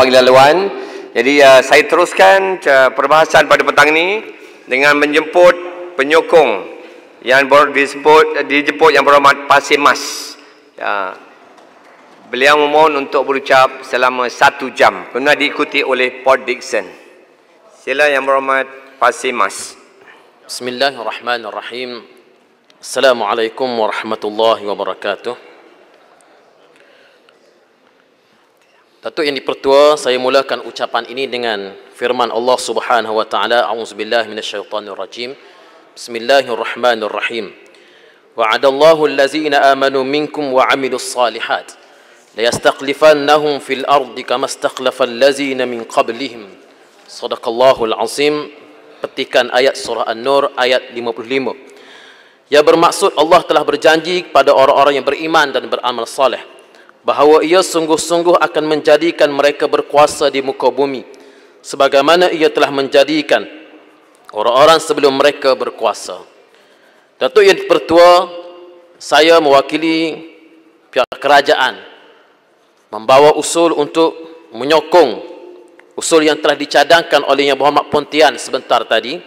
bagi laluan. Jadi uh, saya teruskan uh, perbahasan pada petang ini dengan menjemput penyokong yang baru disebut uh, dijemput yang berhormat Pasir Mas. Uh, beliau memohon untuk berucap selama satu jam. Kena diikuti oleh Port Dixon. Sila yang berhormat Pasir Mas. Bismillahirrahmanirrahim. Assalamualaikum warahmatullahi wabarakatuh. Datuk yang dipertua, saya mulakan ucapan ini dengan firman Allah Subhanahu wa taala, auzubillahi minasyaitonir rajim. Bismillahirrahmanirrahim. Wa'adallahu allazina amanu minkum wa 'amilus salihat. ليستقلفنهم في الأرض كما استقلف الذين من قبلهم صدق الله العظيم petikan ayat surah An-Nur ayat 55 Ya bermaksud Allah telah berjanji kepada orang-orang yang beriman dan beramal saleh bahawa ia sungguh-sungguh akan menjadikan mereka berkuasa di muka bumi sebagaimana ia telah menjadikan orang-orang sebelum mereka berkuasa. Datuk Yang Pertua, saya mewakili pihak kerajaan membawa usul untuk menyokong usul yang telah dicadangkan oleh Yang Berhormat Pontian sebentar tadi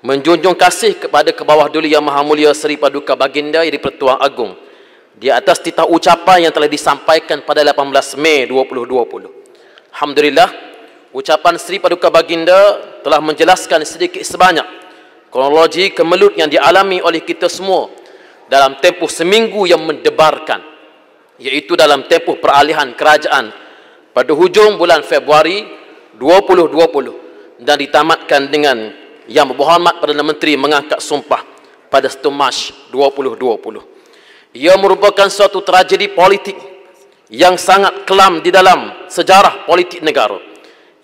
menjunjung kasih kepada kebawah duli Yang Maha Mulia Seri Paduka Baginda Yang Pertua Agung di atas titah ucapan yang telah disampaikan pada 18 Mei 2020. Alhamdulillah, ucapan Sri Paduka Baginda telah menjelaskan sedikit sebanyak kronologi kemelut yang dialami oleh kita semua dalam tempoh seminggu yang mendebarkan iaitu dalam tempoh peralihan kerajaan pada hujung bulan Februari 2020 dan ditamatkan dengan Yang Berhormat Perdana Menteri mengangkat sumpah pada 1 Mac 2020. Ia merupakan suatu tragedi politik yang sangat kelam di dalam sejarah politik negara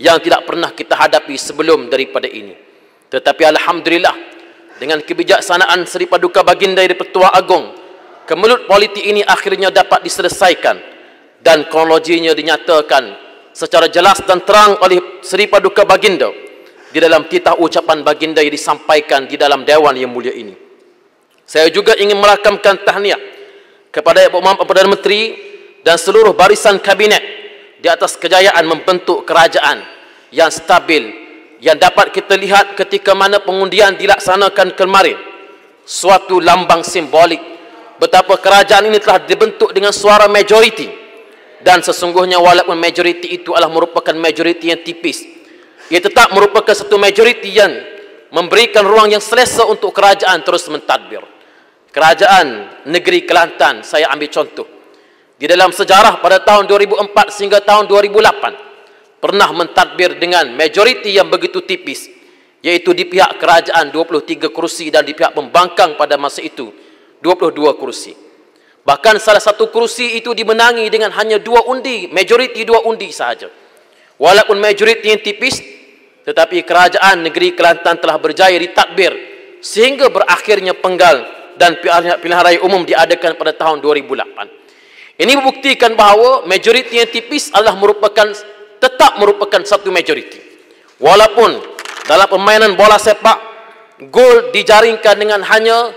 yang tidak pernah kita hadapi sebelum daripada ini. Tetapi Alhamdulillah dengan kebijaksanaan Seri Paduka Baginda dari Pertua Agong kemelut politik ini akhirnya dapat diselesaikan dan kronologinya dinyatakan secara jelas dan terang oleh Seri Paduka Baginda di dalam titah ucapan baginda yang disampaikan di dalam Dewan yang mulia ini. Saya juga ingin merakamkan tahniah kepada Perdana Menteri dan seluruh barisan kabinet di atas kejayaan membentuk kerajaan yang stabil yang dapat kita lihat ketika mana pengundian dilaksanakan kemarin suatu lambang simbolik betapa kerajaan ini telah dibentuk dengan suara majoriti dan sesungguhnya walaupun majoriti itu adalah merupakan majoriti yang tipis ia tetap merupakan satu majoriti yang memberikan ruang yang selesa untuk kerajaan terus mentadbir. Kerajaan negeri Kelantan saya ambil contoh. Di dalam sejarah pada tahun 2004 sehingga tahun 2008 pernah mentadbir dengan majoriti yang begitu tipis iaitu di pihak kerajaan 23 kerusi dan di pihak pembangkang pada masa itu 22 kerusi. Bahkan salah satu kerusi itu dimenangi dengan hanya dua undi, majoriti dua undi sahaja. Walaupun majoriti yang tipis, tetapi kerajaan negeri Kelantan telah berjaya ditadbir sehingga berakhirnya penggal dan pilihan raya umum diadakan pada tahun 2008. Ini membuktikan bahawa majoriti yang tipis adalah merupakan tetap merupakan satu majoriti. Walaupun dalam permainan bola sepak gol dijaringkan dengan hanya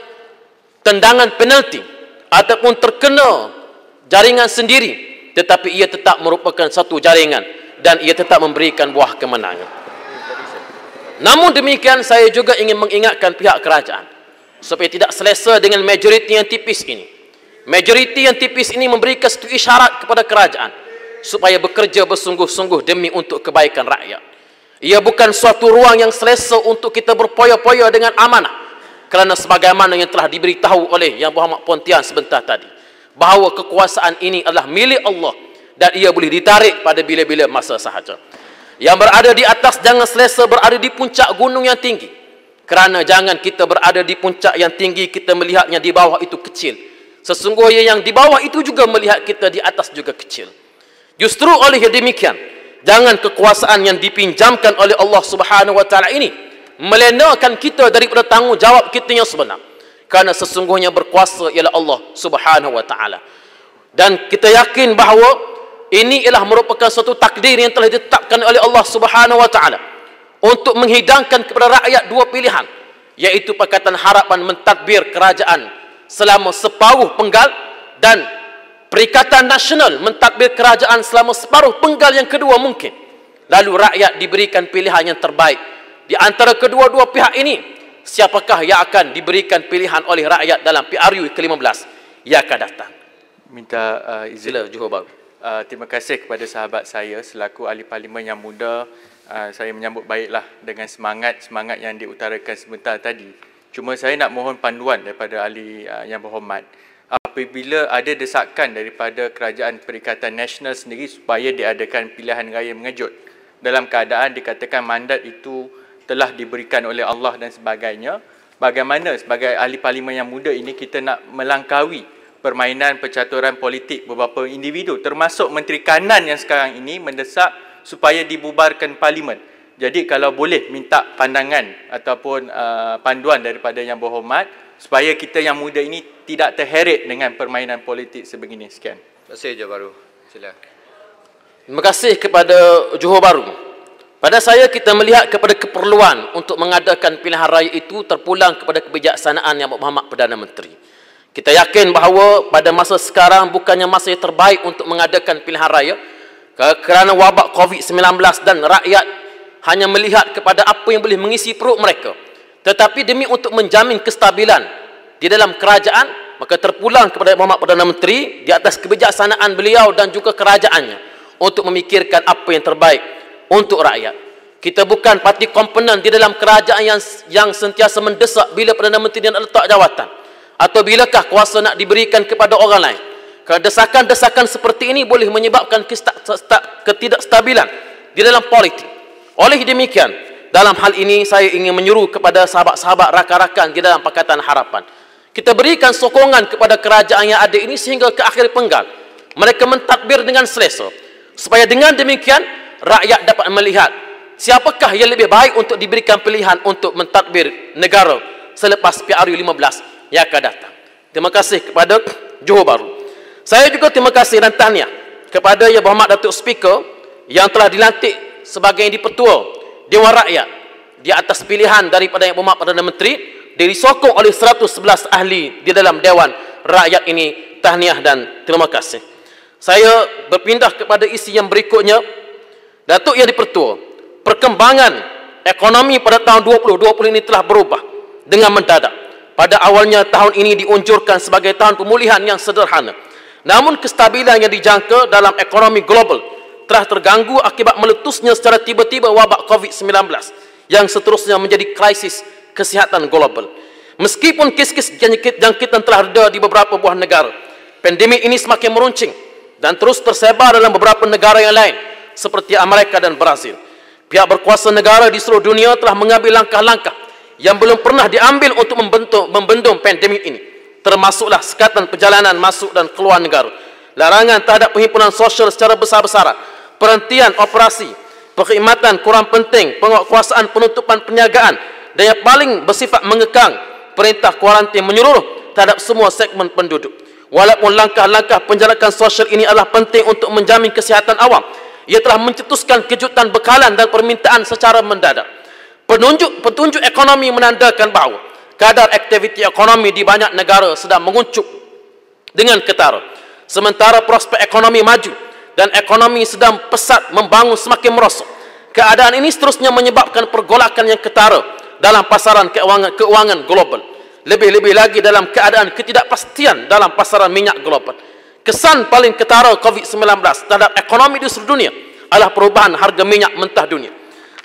tendangan penalti ataupun terkena jaringan sendiri tetapi ia tetap merupakan satu jaringan dan ia tetap memberikan buah kemenangan. Namun demikian saya juga ingin mengingatkan pihak kerajaan supaya tidak selesa dengan majoriti yang tipis ini. Majoriti yang tipis ini memberikan satu isyarat kepada kerajaan supaya bekerja bersungguh-sungguh demi untuk kebaikan rakyat. Ia bukan suatu ruang yang selesa untuk kita berpoya-poya dengan amanah kerana sebagaimana yang telah diberitahu oleh Yang Muhammad Pontian sebentar tadi bahawa kekuasaan ini adalah milik Allah dan ia boleh ditarik pada bila-bila masa sahaja. Yang berada di atas jangan selesa berada di puncak gunung yang tinggi. Kerana jangan kita berada di puncak yang tinggi, kita melihatnya di bawah itu kecil. Sesungguhnya yang di bawah itu juga melihat kita di atas juga kecil. Justru oleh demikian, jangan kekuasaan yang dipinjamkan oleh Allah Subhanahu wa taala ini melenakan kita dari daripada tanggungjawab kita yang sebenar. Kerana sesungguhnya berkuasa ialah Allah Subhanahu wa taala. Dan kita yakin bahawa ini ialah merupakan satu takdir yang telah ditetapkan oleh Allah Subhanahu wa taala untuk menghidangkan kepada rakyat dua pilihan yaitu Pakatan Harapan mentadbir kerajaan selama separuh penggal dan Perikatan Nasional mentadbir kerajaan selama separuh penggal yang kedua mungkin lalu rakyat diberikan pilihan yang terbaik di antara kedua-dua pihak ini siapakah yang akan diberikan pilihan oleh rakyat dalam PRU ke-15 yang akan datang minta uh, izin Sila, Johor Bahru uh, terima kasih kepada sahabat saya selaku ahli parlimen yang muda Ah, saya menyambut baiklah dengan semangat-semangat yang diutarakan sebentar tadi. Cuma saya nak mohon panduan daripada ahli ah, yang berhormat. Apabila ada desakan daripada kerajaan Perikatan Nasional sendiri supaya diadakan pilihan raya mengejut dalam keadaan dikatakan mandat itu telah diberikan oleh Allah dan sebagainya, bagaimana sebagai ahli parlimen yang muda ini kita nak melangkawi permainan percaturan politik beberapa individu termasuk Menteri Kanan yang sekarang ini mendesak supaya dibubarkan parlimen. Jadi kalau boleh minta pandangan ataupun uh, panduan daripada yang berhormat supaya kita yang muda ini tidak terheret dengan permainan politik sebegini. Sekian. Terima kasih Johor Baru. Sila. Terima kasih kepada Johor Baru. Pada saya kita melihat kepada keperluan untuk mengadakan pilihan raya itu terpulang kepada kebijaksanaan Yang Berhormat Perdana Menteri. Kita yakin bahawa pada masa sekarang bukannya masa yang terbaik untuk mengadakan pilihan raya kerana wabak COVID-19 dan rakyat hanya melihat kepada apa yang boleh mengisi perut mereka. Tetapi demi untuk menjamin kestabilan di dalam kerajaan, maka terpulang kepada Muhammad Perdana Menteri di atas kebijaksanaan beliau dan juga kerajaannya untuk memikirkan apa yang terbaik untuk rakyat. Kita bukan parti komponen di dalam kerajaan yang yang sentiasa mendesak bila Perdana Menteri nak letak jawatan atau bilakah kuasa nak diberikan kepada orang lain. Kerana desakan-desakan seperti ini boleh menyebabkan ketidakstabilan di dalam politik. Oleh demikian, dalam hal ini saya ingin menyuruh kepada sahabat-sahabat rakan-rakan di dalam Pakatan Harapan. Kita berikan sokongan kepada kerajaan yang ada ini sehingga ke akhir penggal. Mereka mentadbir dengan selesa. Supaya dengan demikian, rakyat dapat melihat siapakah yang lebih baik untuk diberikan pilihan untuk mentadbir negara selepas PRU 15 yang akan datang. Terima kasih kepada Johor Bahru. Saya juga terima kasih dan tahniah kepada Yang Berhormat Datuk Speaker yang telah dilantik sebagai Yang Dipertua Dewan Rakyat di atas pilihan daripada Yang Berhormat Perdana Menteri dari sokong oleh 111 ahli di dalam Dewan Rakyat ini. Tahniah dan terima kasih. Saya berpindah kepada isi yang berikutnya. Datuk Yang Dipertua, perkembangan ekonomi pada tahun 2020 ini telah berubah dengan mendadak. Pada awalnya tahun ini diunjurkan sebagai tahun pemulihan yang sederhana. Namun kestabilan yang dijangka dalam ekonomi global telah terganggu akibat meletusnya secara tiba-tiba wabak COVID-19 yang seterusnya menjadi krisis kesihatan global. Meskipun kes-kes jangkitan telah reda di beberapa buah negara, pandemik ini semakin meruncing dan terus tersebar dalam beberapa negara yang lain seperti Amerika dan Brazil. Pihak berkuasa negara di seluruh dunia telah mengambil langkah-langkah yang belum pernah diambil untuk membentuk, membendung pandemik ini termasuklah sekatan perjalanan masuk dan keluar negara larangan terhadap perhimpunan sosial secara besar-besaran perhentian operasi perkhidmatan kurang penting penguatkuasaan penutupan perniagaan dan yang paling bersifat mengekang perintah kuarantin menyeluruh terhadap semua segmen penduduk walaupun langkah-langkah penjarakan sosial ini adalah penting untuk menjamin kesihatan awam ia telah mencetuskan kejutan bekalan dan permintaan secara mendadak Penunjuk, petunjuk ekonomi menandakan bahawa kadar aktiviti ekonomi di banyak negara sedang menguncup dengan ketar, Sementara prospek ekonomi maju dan ekonomi sedang pesat membangun semakin merosot. Keadaan ini seterusnya menyebabkan pergolakan yang ketara dalam pasaran keuangan, keuangan global. Lebih-lebih lagi dalam keadaan ketidakpastian dalam pasaran minyak global. Kesan paling ketara COVID-19 terhadap ekonomi di seluruh dunia adalah perubahan harga minyak mentah dunia.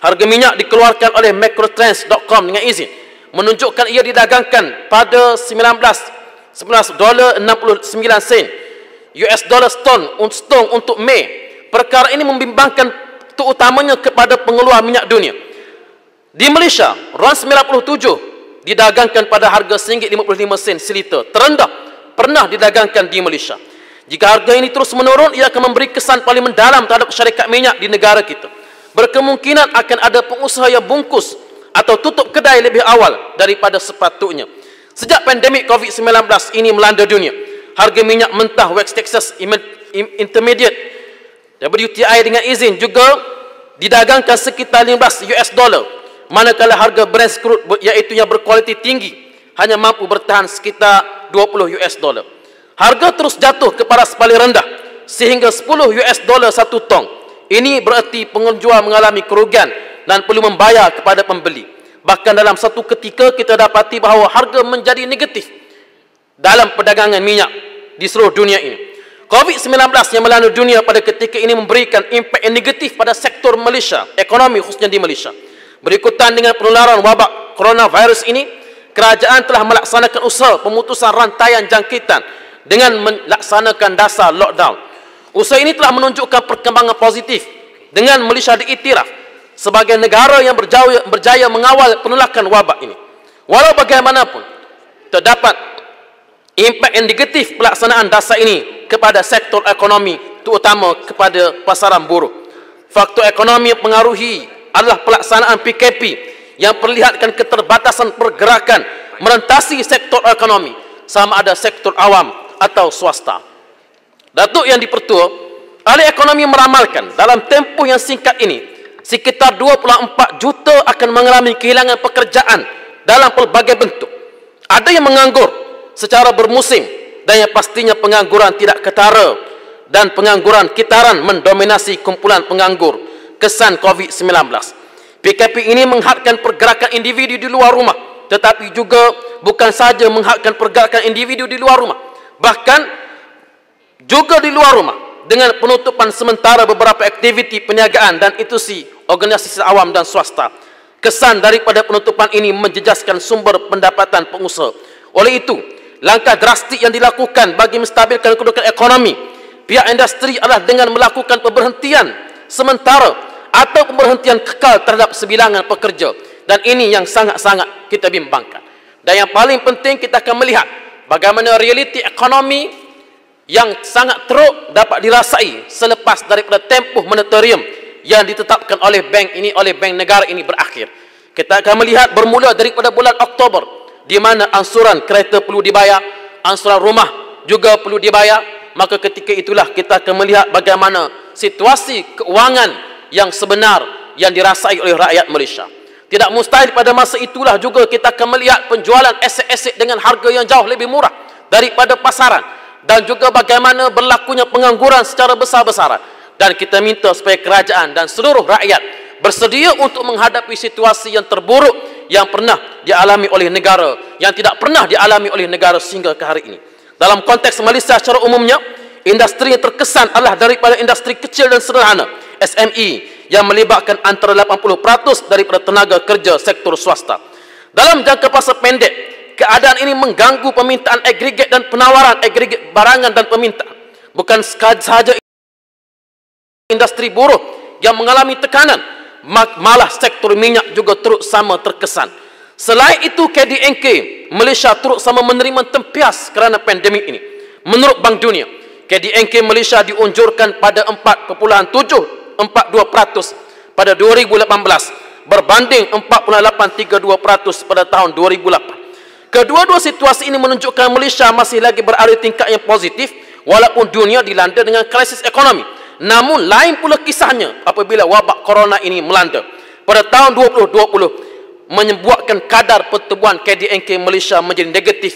Harga minyak dikeluarkan oleh macrotrends.com dengan izin menunjukkan ia didagangkan pada 19 dolar 69 sen US dollar stone untuk stone untuk Mei perkara ini membimbangkan terutamanya kepada pengeluar minyak dunia di Malaysia RON 97 didagangkan pada harga RM1.55 sen seliter terendah pernah didagangkan di Malaysia jika harga ini terus menurun ia akan memberi kesan paling mendalam terhadap syarikat minyak di negara kita berkemungkinan akan ada pengusaha yang bungkus atau tutup kedai lebih awal daripada sepatutnya. Sejak pandemik COVID-19 ini melanda dunia, harga minyak mentah West Texas Intermediate WTI dengan izin juga didagangkan sekitar 15 US dollar. Manakala harga Brent crude iaitu yang berkualiti tinggi hanya mampu bertahan sekitar 20 US dollar. Harga terus jatuh ke paras paling rendah sehingga 10 US dollar satu tong. Ini bererti pengunjung mengalami kerugian dan perlu membayar kepada pembeli. Bahkan dalam satu ketika kita dapati bahawa harga menjadi negatif dalam perdagangan minyak di seluruh dunia ini. COVID-19 yang melanda dunia pada ketika ini memberikan impak yang negatif pada sektor Malaysia, ekonomi khususnya di Malaysia. Berikutan dengan penularan wabak coronavirus ini, kerajaan telah melaksanakan usaha pemutusan rantaian jangkitan dengan melaksanakan dasar lockdown. Usaha ini telah menunjukkan perkembangan positif dengan Malaysia diiktiraf sebagai negara yang berjaya, berjaya mengawal penolakan wabak ini. Walau bagaimanapun, terdapat impak yang negatif pelaksanaan dasar ini kepada sektor ekonomi terutama kepada pasaran buruh. Faktor ekonomi yang pengaruhi adalah pelaksanaan PKP yang perlihatkan keterbatasan pergerakan merentasi sektor ekonomi sama ada sektor awam atau swasta. Datuk yang dipertua, ahli ekonomi meramalkan dalam tempoh yang singkat ini sekitar 24 juta akan mengalami kehilangan pekerjaan dalam pelbagai bentuk. Ada yang menganggur secara bermusim dan yang pastinya pengangguran tidak ketara dan pengangguran kitaran mendominasi kumpulan penganggur kesan COVID-19. PKP ini menghadkan pergerakan individu di luar rumah tetapi juga bukan sahaja menghadkan pergerakan individu di luar rumah bahkan juga di luar rumah dengan penutupan sementara beberapa aktiviti perniagaan dan institusi organisasi awam dan swasta. Kesan daripada penutupan ini menjejaskan sumber pendapatan pengusaha. Oleh itu, langkah drastik yang dilakukan bagi menstabilkan kedudukan ekonomi pihak industri adalah dengan melakukan pemberhentian sementara atau pemberhentian kekal terhadap sebilangan pekerja dan ini yang sangat-sangat kita bimbangkan. Dan yang paling penting kita akan melihat bagaimana realiti ekonomi yang sangat teruk dapat dirasai selepas daripada tempoh monitorium yang ditetapkan oleh bank ini oleh bank negara ini berakhir. Kita akan melihat bermula daripada bulan Oktober di mana ansuran kereta perlu dibayar, ansuran rumah juga perlu dibayar, maka ketika itulah kita akan melihat bagaimana situasi keuangan yang sebenar yang dirasai oleh rakyat Malaysia. Tidak mustahil pada masa itulah juga kita akan melihat penjualan aset-aset dengan harga yang jauh lebih murah daripada pasaran dan juga bagaimana berlakunya pengangguran secara besar-besaran dan kita minta supaya kerajaan dan seluruh rakyat bersedia untuk menghadapi situasi yang terburuk yang pernah dialami oleh negara yang tidak pernah dialami oleh negara sehingga ke hari ini dalam konteks Malaysia secara umumnya industri yang terkesan adalah daripada industri kecil dan sederhana SME yang melibatkan antara 80% daripada tenaga kerja sektor swasta dalam jangka masa pendek keadaan ini mengganggu permintaan agregat dan penawaran agregat barangan dan permintaan bukan sahaja industri buruh yang mengalami tekanan malah sektor minyak juga turut sama terkesan selain itu KDNK Malaysia turut sama menerima tempias kerana pandemik ini menurut Bank Dunia KDNK Malaysia diunjurkan pada 4.742% pada 2018 berbanding 4.832% pada tahun 2008 kedua-dua situasi ini menunjukkan Malaysia masih lagi berada tingkat yang positif walaupun dunia dilanda dengan krisis ekonomi Namun lain pula kisahnya apabila wabak corona ini melanda. Pada tahun 2020 menyebabkan kadar pertumbuhan KDNK Malaysia menjadi negatif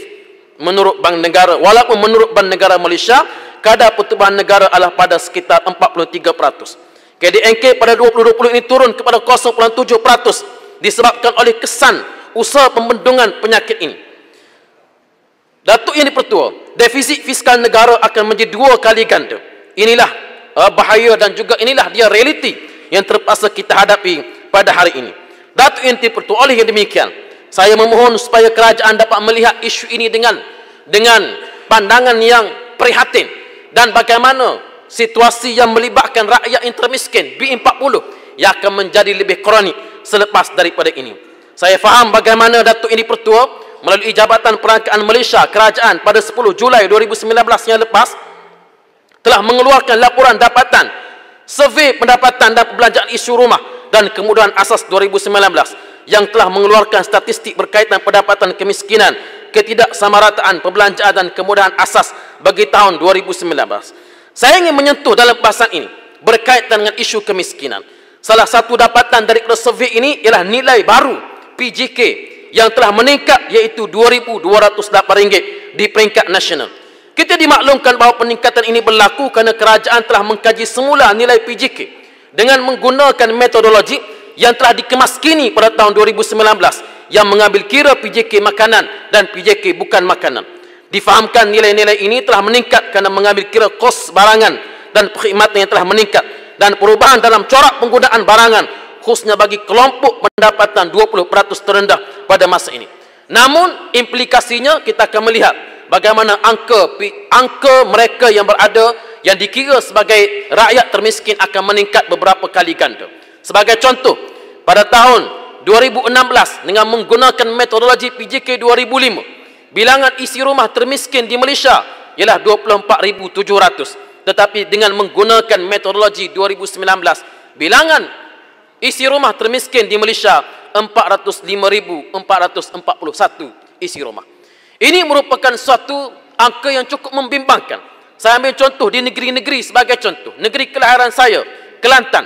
menurut Bank Negara. Walaupun menurut Bank Negara Malaysia kadar pertumbuhan negara adalah pada sekitar 43%. KDNK pada 2020 ini turun kepada 0.7% disebabkan oleh kesan usaha pembendungan penyakit ini. Datuk yang dipertua, defisit fiskal negara akan menjadi dua kali ganda. Inilah uh, bahaya dan juga inilah dia realiti yang terpaksa kita hadapi pada hari ini. Datuk Inti Pertu, oleh yang demikian, saya memohon supaya kerajaan dapat melihat isu ini dengan dengan pandangan yang prihatin dan bagaimana situasi yang melibatkan rakyat yang termiskin B40 yang akan menjadi lebih kronik selepas daripada ini. Saya faham bagaimana Datuk Inti Pertua melalui Jabatan Perangkaan Malaysia Kerajaan pada 10 Julai 2019 yang lepas telah mengeluarkan laporan dapatan survey pendapatan dan perbelanjaan isu rumah dan kemudahan asas 2019 yang telah mengeluarkan statistik berkaitan pendapatan kemiskinan ketidaksamarataan perbelanjaan dan kemudahan asas bagi tahun 2019 saya ingin menyentuh dalam bahasan ini berkaitan dengan isu kemiskinan salah satu dapatan dari survey ini ialah nilai baru PJK yang telah meningkat iaitu RM2,208 di peringkat nasional kita dimaklumkan bahawa peningkatan ini berlaku kerana kerajaan telah mengkaji semula nilai PJK dengan menggunakan metodologi yang telah dikemaskini pada tahun 2019 yang mengambil kira PJK makanan dan PJK bukan makanan. Difahamkan nilai-nilai ini telah meningkat kerana mengambil kira kos barangan dan perkhidmatan yang telah meningkat dan perubahan dalam corak penggunaan barangan khususnya bagi kelompok pendapatan 20% terendah pada masa ini. Namun implikasinya kita akan melihat bagaimana angka angka mereka yang berada yang dikira sebagai rakyat termiskin akan meningkat beberapa kali ganda. Sebagai contoh, pada tahun 2016 dengan menggunakan metodologi PJK 2005, bilangan isi rumah termiskin di Malaysia ialah 24,700. Tetapi dengan menggunakan metodologi 2019, bilangan Isi rumah termiskin di Malaysia 405,441 isi rumah. Ini merupakan suatu angka yang cukup membimbangkan. Saya ambil contoh di negeri-negeri sebagai contoh. Negeri kelahiran saya, Kelantan.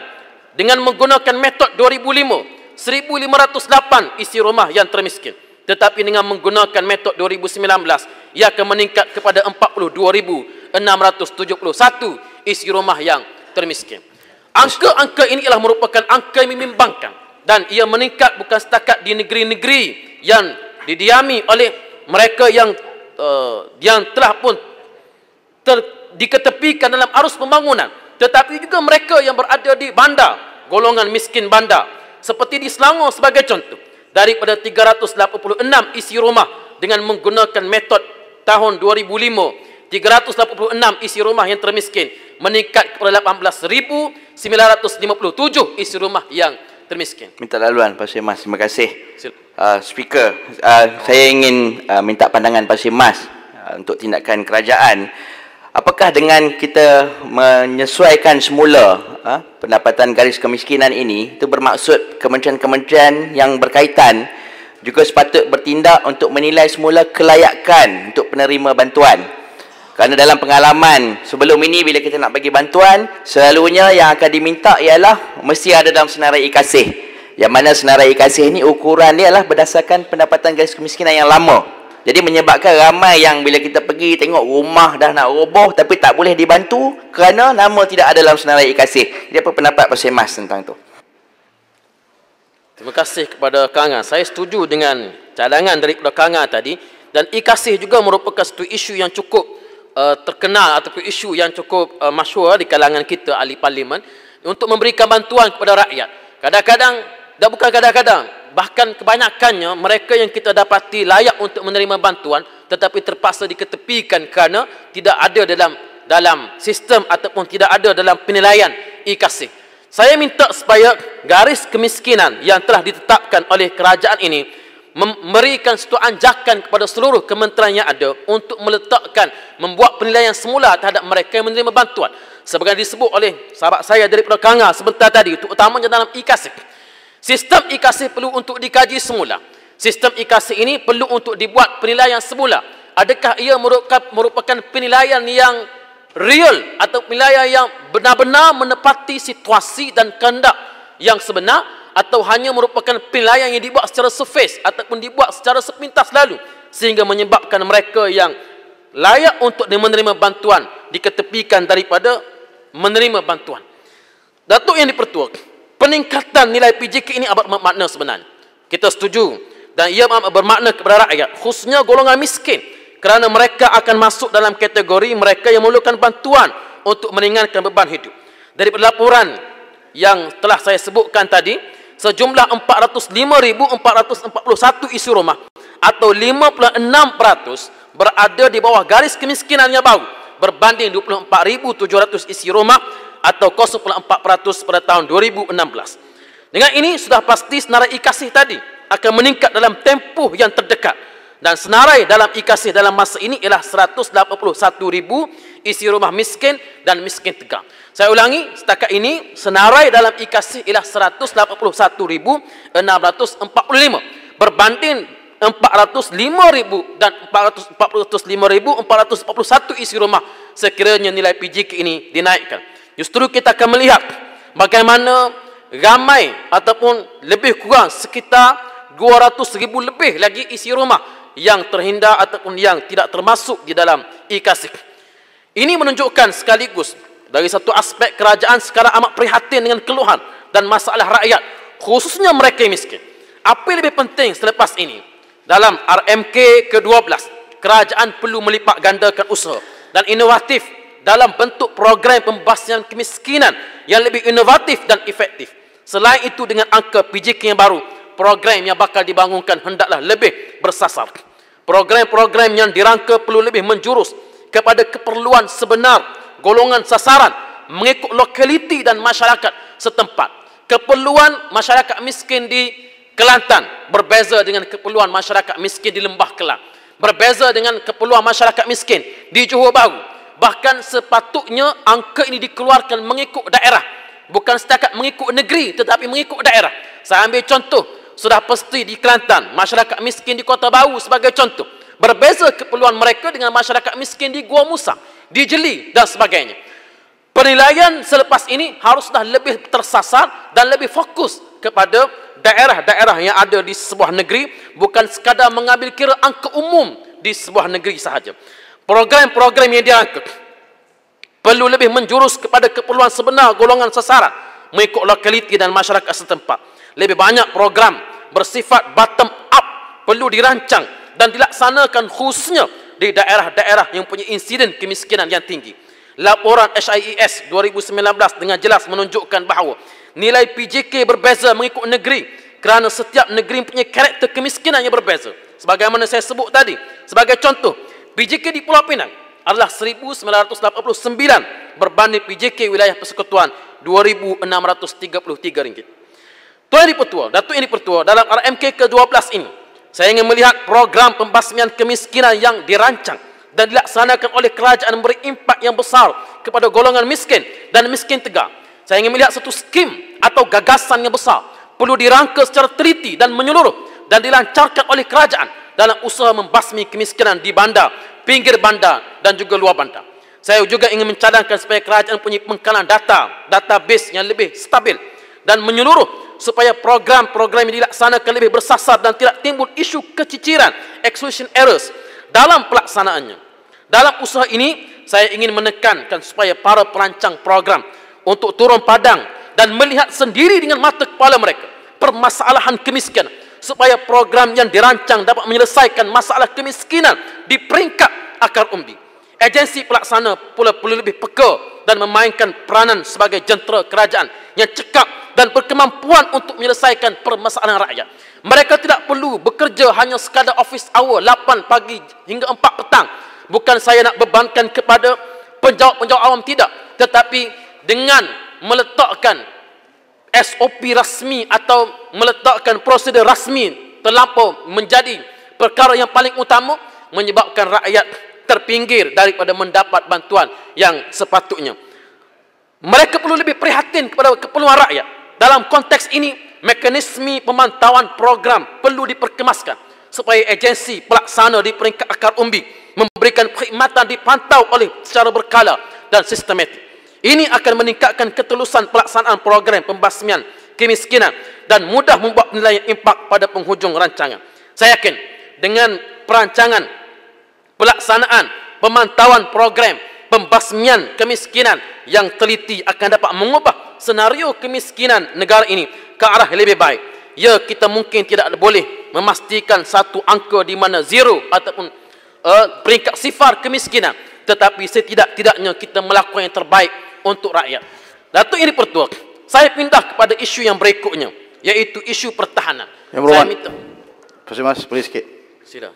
Dengan menggunakan metod 2005, 1,508 isi rumah yang termiskin. Tetapi dengan menggunakan metod 2019, ia akan meningkat kepada 42,671 isi rumah yang termiskin. Angka-angka ini ialah merupakan angka yang membimbangkan dan ia meningkat bukan setakat di negeri-negeri yang didiami oleh mereka yang uh, yang telah pun ter, diketepikan dalam arus pembangunan tetapi juga mereka yang berada di bandar golongan miskin bandar seperti di Selangor sebagai contoh daripada 386 isi rumah dengan menggunakan metod tahun 2005 386 isi rumah yang termiskin meningkat kepada 18,957 isi rumah yang termiskin. Minta laluan Pak Syed Terima kasih. Uh, speaker, uh, saya ingin uh, minta pandangan Pak Syed uh, untuk tindakan kerajaan. Apakah dengan kita menyesuaikan semula uh, pendapatan garis kemiskinan ini, itu bermaksud kementerian-kementerian yang berkaitan juga sepatut bertindak untuk menilai semula kelayakan untuk penerima bantuan kerana dalam pengalaman sebelum ini bila kita nak bagi bantuan, selalunya yang akan diminta ialah mesti ada dalam senarai ikasih. Yang mana senarai ikasih ni ukuran dia adalah berdasarkan pendapatan garis kemiskinan yang lama. Jadi menyebabkan ramai yang bila kita pergi tengok rumah dah nak roboh tapi tak boleh dibantu kerana nama tidak ada dalam senarai ikasih. Jadi apa pendapat Pak Semas tentang itu? Terima kasih kepada Kangan. Saya setuju dengan cadangan dari Kangan tadi dan ikasih juga merupakan satu isu yang cukup uh, terkenal ataupun isu yang cukup uh, masyur di kalangan kita ahli parlimen untuk memberikan bantuan kepada rakyat. Kadang-kadang, dan bukan kadang-kadang, bahkan kebanyakannya mereka yang kita dapati layak untuk menerima bantuan tetapi terpaksa diketepikan kerana tidak ada dalam dalam sistem ataupun tidak ada dalam penilaian e Saya minta supaya garis kemiskinan yang telah ditetapkan oleh kerajaan ini memberikan satu anjakan kepada seluruh kementerian yang ada untuk meletakkan membuat penilaian semula terhadap mereka yang menerima bantuan sebagaimana disebut oleh sahabat saya daripada Kanga sebentar tadi itu utamanya dalam ikasih sistem ikasih perlu untuk dikaji semula sistem ikasih ini perlu untuk dibuat penilaian semula adakah ia merupakan penilaian yang real atau penilaian yang benar-benar menepati situasi dan kehendak yang sebenar atau hanya merupakan penilaian yang dibuat secara surface ataupun dibuat secara sepintas lalu sehingga menyebabkan mereka yang layak untuk menerima bantuan diketepikan daripada menerima bantuan. Datuk yang dipertua, peningkatan nilai PJK ini amat bermakna sebenarnya. Kita setuju dan ia bermakna kepada rakyat khususnya golongan miskin kerana mereka akan masuk dalam kategori mereka yang memerlukan bantuan untuk meringankan beban hidup. Dari laporan yang telah saya sebutkan tadi sejumlah 405,441 isi rumah atau 56% berada di bawah garis kemiskinan yang baru berbanding 24,700 isi rumah atau 0.4% pada tahun 2016. Dengan ini sudah pasti senarai ikasih tadi akan meningkat dalam tempoh yang terdekat dan senarai dalam ikasih dalam masa ini ialah 181,000 isi rumah miskin dan miskin tegang. Saya ulangi, setakat ini senarai dalam ikasih ialah 181,645 berbanding 405,000 dan 445,441 isi rumah sekiranya nilai PJK ini dinaikkan. Justru kita akan melihat bagaimana ramai ataupun lebih kurang sekitar ribu lebih lagi isi rumah yang terhindar ataupun yang tidak termasuk di dalam ikasik. Ini menunjukkan sekaligus dari satu aspek kerajaan sekarang amat prihatin dengan keluhan dan masalah rakyat khususnya mereka yang miskin. Apa yang lebih penting selepas ini? Dalam RMK ke-12, kerajaan perlu melipat gandakan usaha dan inovatif dalam bentuk program pembasian kemiskinan yang lebih inovatif dan efektif. Selain itu dengan angka PJK yang baru, program yang bakal dibangunkan hendaklah lebih bersasar. Program-program yang dirangka perlu lebih menjurus kepada keperluan sebenar golongan sasaran mengikut lokaliti dan masyarakat setempat. Keperluan masyarakat miskin di Kelantan berbeza dengan keperluan masyarakat miskin di Lembah Kelang. Berbeza dengan keperluan masyarakat miskin di Johor Bahru. Bahkan sepatutnya angka ini dikeluarkan mengikut daerah. Bukan setakat mengikut negeri tetapi mengikut daerah. Saya ambil contoh, sudah pasti di Kelantan, masyarakat miskin di Kota Bahru sebagai contoh berbeza keperluan mereka dengan masyarakat miskin di Gua Musa, di Jeli dan sebagainya. Penilaian selepas ini haruslah lebih tersasar dan lebih fokus kepada daerah-daerah yang ada di sebuah negeri bukan sekadar mengambil kira angka umum di sebuah negeri sahaja. Program-program yang diangkat perlu lebih menjurus kepada keperluan sebenar golongan sasaran mengikut lokaliti dan masyarakat setempat. Lebih banyak program bersifat bottom up perlu dirancang dan dilaksanakan khususnya di daerah-daerah yang punya insiden kemiskinan yang tinggi. Laporan HIES 2019 dengan jelas menunjukkan bahawa nilai PJK berbeza mengikut negeri kerana setiap negeri punya karakter kemiskinan yang berbeza. Sebagaimana saya sebut tadi, sebagai contoh, PJK di Pulau Pinang adalah 1989 berbanding PJK wilayah persekutuan 2633 ringgit. Tuan ini Dipertua, Datuk ini Dipertua dalam RMK ke-12 ini saya ingin melihat program pembasmian kemiskinan yang dirancang dan dilaksanakan oleh kerajaan memberi impak yang besar kepada golongan miskin dan miskin tegak. Saya ingin melihat satu skim atau gagasan yang besar perlu dirangka secara teliti dan menyeluruh dan dilancarkan oleh kerajaan dalam usaha membasmi kemiskinan di bandar, pinggir bandar dan juga luar bandar. Saya juga ingin mencadangkan supaya kerajaan punya pengkalan data, database yang lebih stabil dan menyeluruh supaya program-program ini dilaksanakan lebih bersasar dan tidak timbul isu keciciran exclusion errors dalam pelaksanaannya. Dalam usaha ini, saya ingin menekankan supaya para perancang program untuk turun padang dan melihat sendiri dengan mata kepala mereka permasalahan kemiskinan supaya program yang dirancang dapat menyelesaikan masalah kemiskinan di peringkat akar umbi agensi pelaksana pula perlu lebih peka dan memainkan peranan sebagai jentera kerajaan yang cekap dan berkemampuan untuk menyelesaikan permasalahan rakyat. Mereka tidak perlu bekerja hanya sekadar office hour 8 pagi hingga 4 petang. Bukan saya nak bebankan kepada penjawat-penjawat awam tidak, tetapi dengan meletakkan SOP rasmi atau meletakkan prosedur rasmi terlampau menjadi perkara yang paling utama menyebabkan rakyat terpinggir daripada mendapat bantuan yang sepatutnya. Mereka perlu lebih prihatin kepada keperluan rakyat. Dalam konteks ini, mekanisme pemantauan program perlu diperkemaskan supaya agensi pelaksana di peringkat akar umbi memberikan perkhidmatan dipantau oleh secara berkala dan sistematik. Ini akan meningkatkan ketelusan pelaksanaan program pembasmian kemiskinan dan mudah membuat penilaian impak pada penghujung rancangan. Saya yakin dengan perancangan pelaksanaan pemantauan program pembasmian kemiskinan yang teliti akan dapat mengubah senario kemiskinan negara ini ke arah yang lebih baik. Ya, kita mungkin tidak boleh memastikan satu angka di mana zero ataupun uh, peringkat sifar kemiskinan. Tetapi setidak-tidaknya kita melakukan yang terbaik untuk rakyat. Datuk ini pertua, saya pindah kepada isu yang berikutnya, iaitu isu pertahanan. Yang berhormat, saya minta. Terima kasih, mas, boleh Sila.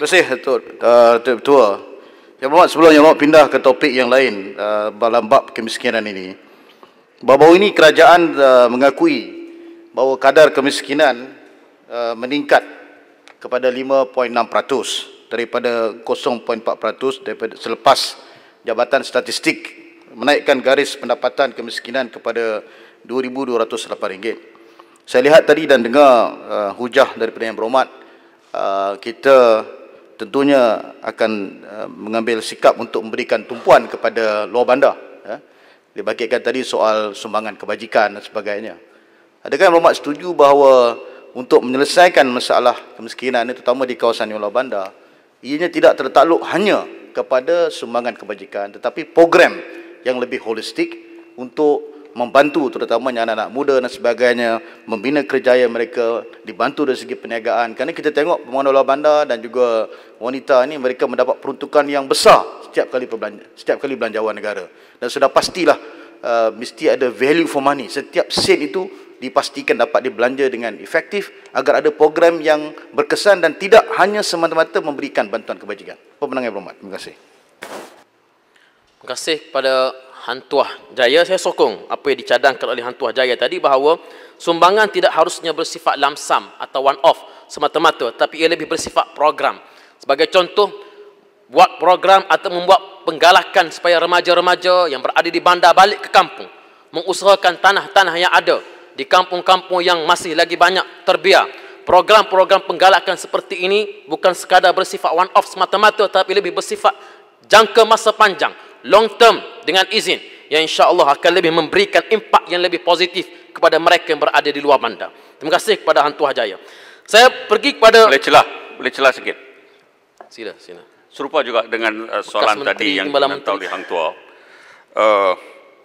Terima kasih Datuk uh, Tua. Yang berhormat sebelumnya mau pindah ke topik yang lain uh, dalam bab kemiskinan ini. Bahawa ini kerajaan uh, mengakui bahawa kadar kemiskinan uh, meningkat kepada 5.6% daripada 0.4% daripada selepas Jabatan Statistik menaikkan garis pendapatan kemiskinan kepada RM2,208. Saya lihat tadi dan dengar uh, hujah daripada yang berhormat uh, kita tentunya akan eh, mengambil sikap untuk memberikan tumpuan kepada luar bandar. Ya. Dia bagikan tadi soal sumbangan kebajikan dan sebagainya. Adakah Muhammad setuju bahawa untuk menyelesaikan masalah kemiskinan ini terutama di kawasan Ulu Bandar, ianya tidak tertakluk hanya kepada sumbangan kebajikan tetapi program yang lebih holistik untuk membantu terutamanya anak-anak muda dan sebagainya membina kerjaya mereka dibantu dari segi perniagaan kerana kita tengok pengelola bandar dan juga wanita ini mereka mendapat peruntukan yang besar setiap kali setiap kali belanjawan negara dan sudah pastilah uh, mesti ada value for money setiap sen itu dipastikan dapat dibelanja dengan efektif agar ada program yang berkesan dan tidak hanya semata-mata memberikan bantuan kebajikan. Pemenang yang berhormat, terima kasih. Terima kasih kepada Hantuah Jaya saya sokong apa yang dicadangkan oleh Hantuah Jaya tadi bahawa sumbangan tidak harusnya bersifat lamsam atau one off semata-mata tapi ia lebih bersifat program. Sebagai contoh buat program atau membuat penggalakan supaya remaja-remaja yang berada di bandar balik ke kampung mengusahakan tanah-tanah yang ada di kampung-kampung yang masih lagi banyak terbiar. Program-program penggalakan seperti ini bukan sekadar bersifat one off semata-mata tapi lebih bersifat jangka masa panjang long term dengan izin yang insya-Allah akan lebih memberikan impak yang lebih positif kepada mereka yang berada di luar bandar. Terima kasih kepada Hantu Hajaya. Saya pergi kepada Boleh celah, boleh celah sedikit. Sila, sila. Serupa juga dengan uh, soalan Menteri, tadi yang dihantar oleh Hang Tua. Uh,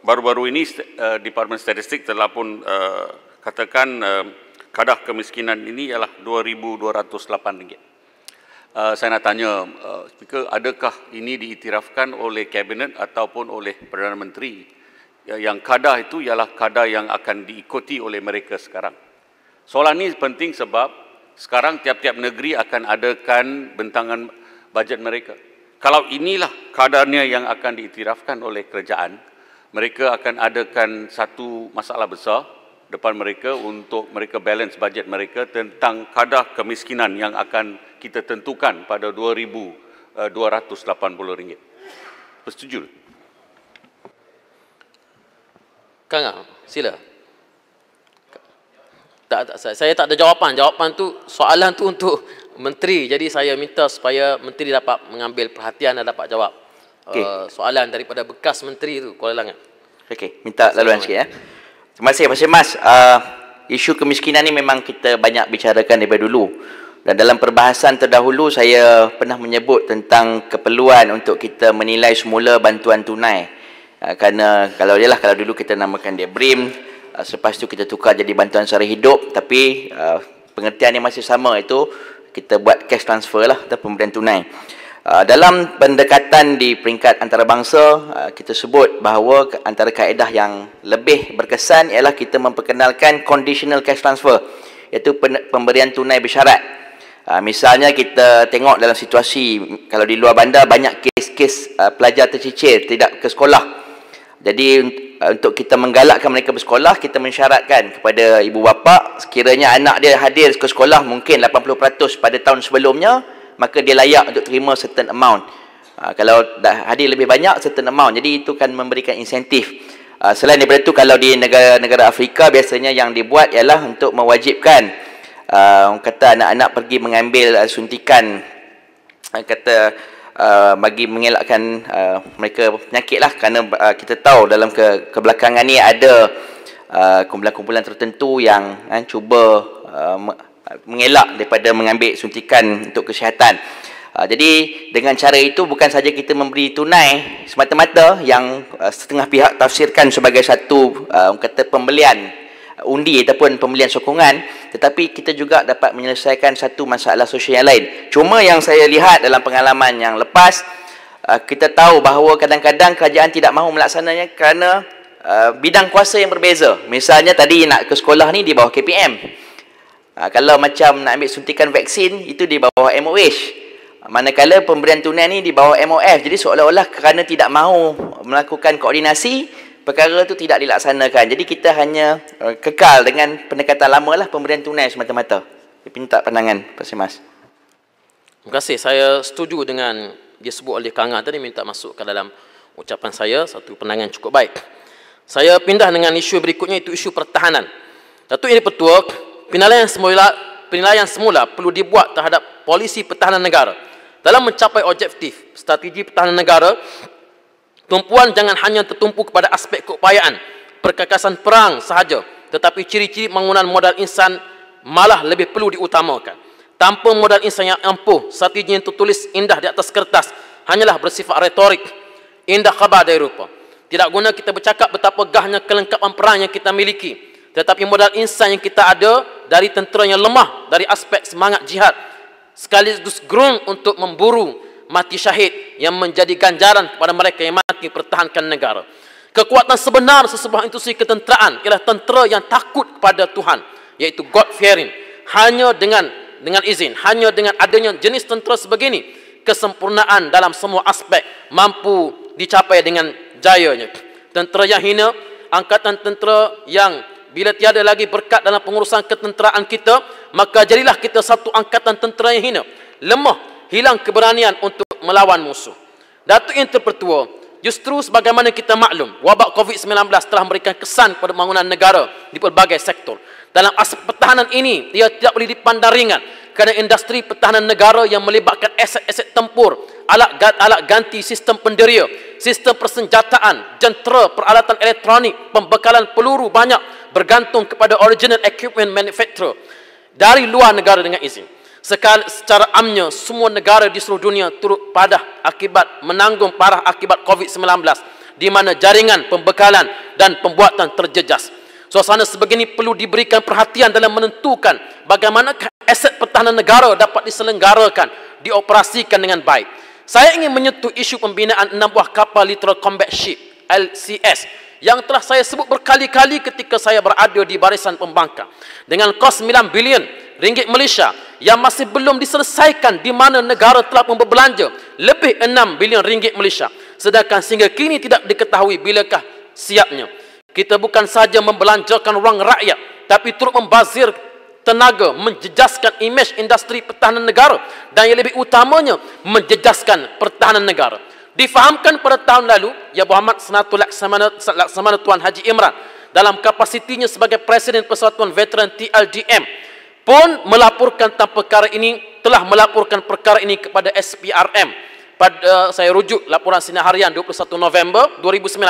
baru-baru ini uh, Departemen Statistik telah pun uh, katakan uh, kadar kemiskinan ini ialah 2208 ringgit. 2208. Eh, saya nak tanya uh, speaker adakah ini diiktirafkan oleh kabinet ataupun oleh perdana menteri ya, yang kadar itu ialah kadar yang akan diikuti oleh mereka sekarang soalan ini penting sebab sekarang tiap-tiap negeri akan adakan bentangan bajet mereka kalau inilah kadarnya yang akan diiktirafkan oleh kerajaan mereka akan adakan satu masalah besar depan mereka untuk mereka balance bajet mereka tentang kadar kemiskinan yang akan kita tentukan pada 2280 eh, ringgit. Bersetuju? Kang, ah, sila. Tak, tak, saya, saya tak ada jawapan. Jawapan tu soalan tu untuk menteri. Jadi saya minta supaya menteri dapat mengambil perhatian dan dapat jawab okay. uh, eh, soalan daripada bekas menteri tu Kuala Langat. Okey, minta laluan sikit ya. Terima kasih Mas Mas. Uh, ah, isu kemiskinan ni memang kita banyak bicarakan daripada dulu. Dan dalam perbahasan terdahulu saya pernah menyebut tentang keperluan untuk kita menilai semula bantuan tunai. Uh, kerana kalau dia lah kalau dulu kita namakan dia BRIM, uh, selepas tu kita tukar jadi bantuan sara hidup tapi uh, pengertian ni masih sama itu kita buat cash transfer lah atau pemberian tunai. Ah, dalam pendekatan di peringkat antarabangsa ah, kita sebut bahawa antara kaedah yang lebih berkesan ialah kita memperkenalkan conditional cash transfer iaitu pemberian tunai bersyarat. Ah, misalnya kita tengok dalam situasi kalau di luar bandar banyak kes-kes pelajar tercicir tidak ke sekolah. Jadi untuk kita menggalakkan mereka bersekolah kita mensyaratkan kepada ibu bapa sekiranya anak dia hadir ke sekolah mungkin 80% pada tahun sebelumnya maka dia layak untuk terima certain amount. Uh, kalau dah hadir lebih banyak certain amount. Jadi itu kan memberikan insentif. Uh, selain daripada itu kalau di negara-negara Afrika biasanya yang dibuat ialah untuk mewajibkan uh, orang kata anak-anak pergi mengambil uh, suntikan orang kata uh, bagi mengelakkan uh, mereka penyakitlah kerana uh, kita tahu dalam ke kebelakangan ni ada uh, kumpulan-kumpulan tertentu yang uh, cuba uh, Uh, mengelak daripada mengambil suntikan untuk kesihatan. Uh, jadi dengan cara itu bukan saja kita memberi tunai semata-mata yang uh, setengah pihak tafsirkan sebagai satu um, kata pembelian undi ataupun pembelian sokongan tetapi kita juga dapat menyelesaikan satu masalah sosial yang lain. Cuma yang saya lihat dalam pengalaman yang lepas kita tahu bahawa kadang-kadang kerajaan tidak mahu melaksananya kerana bidang kuasa yang berbeza. Misalnya tadi nak ke sekolah ni di bawah KPM. Ha, kalau macam nak ambil suntikan vaksin, itu di bawah MOH. Manakala pemberian tunai ni di bawah MOF. Jadi seolah-olah kerana tidak mahu melakukan koordinasi, perkara itu tidak dilaksanakan. Jadi kita hanya uh, kekal dengan pendekatan lama lah pemberian tunai semata-mata. Dia minta pandangan, Pak Mas. Terima kasih. Saya setuju dengan dia sebut oleh Kangah tadi minta masuk ke dalam ucapan saya. Satu pandangan cukup baik. Saya pindah dengan isu berikutnya, itu isu pertahanan. Datuk ini Pertua, penilaian semula penilaian semula perlu dibuat terhadap polisi pertahanan negara dalam mencapai objektif strategi pertahanan negara tumpuan jangan hanya tertumpu kepada aspek keupayaan perkakasan perang sahaja tetapi ciri-ciri bangunan modal insan malah lebih perlu diutamakan tanpa modal insan yang ampuh strategi yang tertulis indah di atas kertas hanyalah bersifat retorik indah khabar dari rupa tidak guna kita bercakap betapa gahnya kelengkapan perang yang kita miliki tetapi modal insan yang kita ada dari tentera yang lemah dari aspek semangat jihad sekaligus gerung untuk memburu mati syahid yang menjadi ganjaran kepada mereka yang mati pertahankan negara kekuatan sebenar sesebuah institusi ketenteraan ialah tentera yang takut kepada Tuhan iaitu God fearing hanya dengan dengan izin hanya dengan adanya jenis tentera sebegini kesempurnaan dalam semua aspek mampu dicapai dengan jayanya tentera yang hina angkatan tentera yang bila tiada lagi berkat dalam pengurusan ketenteraan kita, maka jadilah kita satu angkatan tentera yang hina, lemah, hilang keberanian untuk melawan musuh. Datuk yang terpertua, justru sebagaimana kita maklum, wabak COVID-19 telah memberikan kesan kepada pembangunan negara di pelbagai sektor. Dalam aspek pertahanan ini, ia tidak boleh dipandang ringan kerana industri pertahanan negara yang melibatkan aset-aset tempur, alat, alat ganti sistem penderia, sistem persenjataan, jentera, peralatan elektronik, pembekalan peluru banyak, bergantung kepada original equipment manufacturer dari luar negara dengan izin. Sekal, secara amnya, semua negara di seluruh dunia turut padah akibat menanggung parah akibat COVID-19 di mana jaringan, pembekalan dan pembuatan terjejas. Suasana sebegini perlu diberikan perhatian dalam menentukan bagaimana aset pertahanan negara dapat diselenggarakan, dioperasikan dengan baik. Saya ingin menyentuh isu pembinaan enam buah kapal literal combat ship LCS yang telah saya sebut berkali-kali ketika saya berada di barisan pembangkang dengan kos 9 bilion ringgit Malaysia yang masih belum diselesaikan di mana negara telah berbelanja lebih 6 bilion ringgit Malaysia sedangkan sehingga kini tidak diketahui bilakah siapnya kita bukan saja membelanjakan wang rakyat tapi turut membazir tenaga menjejaskan imej industri pertahanan negara dan yang lebih utamanya menjejaskan pertahanan negara difahamkan pada tahun lalu Ya Muhammad Senatul Laksamana, Laksamana Tuan Haji Imran dalam kapasitinya sebagai Presiden Persatuan Veteran TLDM pun melaporkan tentang perkara ini telah melaporkan perkara ini kepada SPRM pada eh, saya rujuk laporan Sinar Harian 21 November 2019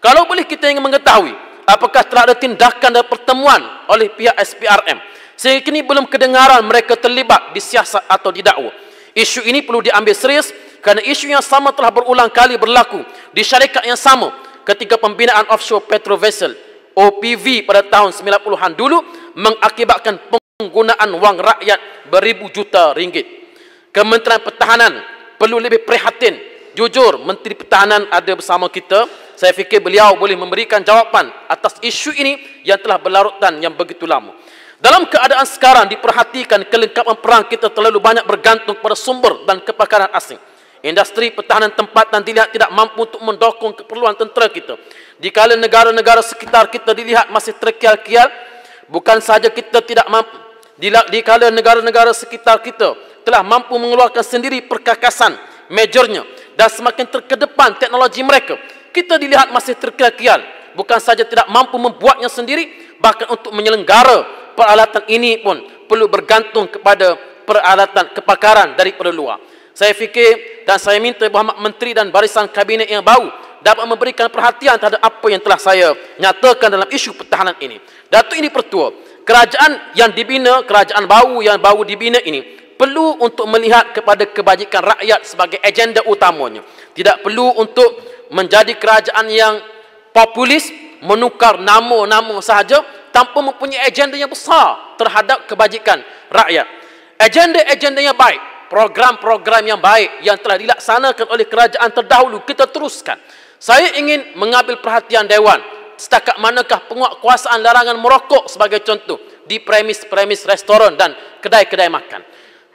kalau boleh kita ingin mengetahui apakah telah ada tindakan dan pertemuan oleh pihak SPRM sehingga kini belum kedengaran mereka terlibat di siasat atau di dakwa isu ini perlu diambil serius kerana isu yang sama telah berulang kali berlaku di syarikat yang sama ketika pembinaan offshore petrol vessel OPV pada tahun 90-an dulu mengakibatkan penggunaan wang rakyat beribu juta ringgit. Kementerian Pertahanan perlu lebih prihatin. Jujur, Menteri Pertahanan ada bersama kita. Saya fikir beliau boleh memberikan jawapan atas isu ini yang telah berlarutan yang begitu lama. Dalam keadaan sekarang diperhatikan kelengkapan perang kita terlalu banyak bergantung kepada sumber dan kepakaran asing industri pertahanan tempatan dilihat tidak mampu untuk mendokong keperluan tentera kita. Di kalangan negara-negara sekitar kita dilihat masih terkial-kial, bukan sahaja kita tidak mampu. Di kalangan negara-negara sekitar kita telah mampu mengeluarkan sendiri perkakasan majornya dan semakin terkedepan teknologi mereka, kita dilihat masih terkial-kial. Bukan sahaja tidak mampu membuatnya sendiri, bahkan untuk menyelenggara peralatan ini pun perlu bergantung kepada peralatan kepakaran dari luar. Saya fikir dan saya minta Muhammad Menteri dan barisan kabinet yang baru dapat memberikan perhatian terhadap apa yang telah saya nyatakan dalam isu pertahanan ini. Datuk ini pertua, kerajaan yang dibina, kerajaan baru yang baru dibina ini perlu untuk melihat kepada kebajikan rakyat sebagai agenda utamanya. Tidak perlu untuk menjadi kerajaan yang populis, menukar nama-nama sahaja tanpa mempunyai agenda yang besar terhadap kebajikan rakyat. Agenda-agenda yang baik program-program yang baik yang telah dilaksanakan oleh kerajaan terdahulu kita teruskan. Saya ingin mengambil perhatian dewan setakat manakah penguatkuasaan larangan merokok sebagai contoh di premis-premis restoran dan kedai-kedai makan.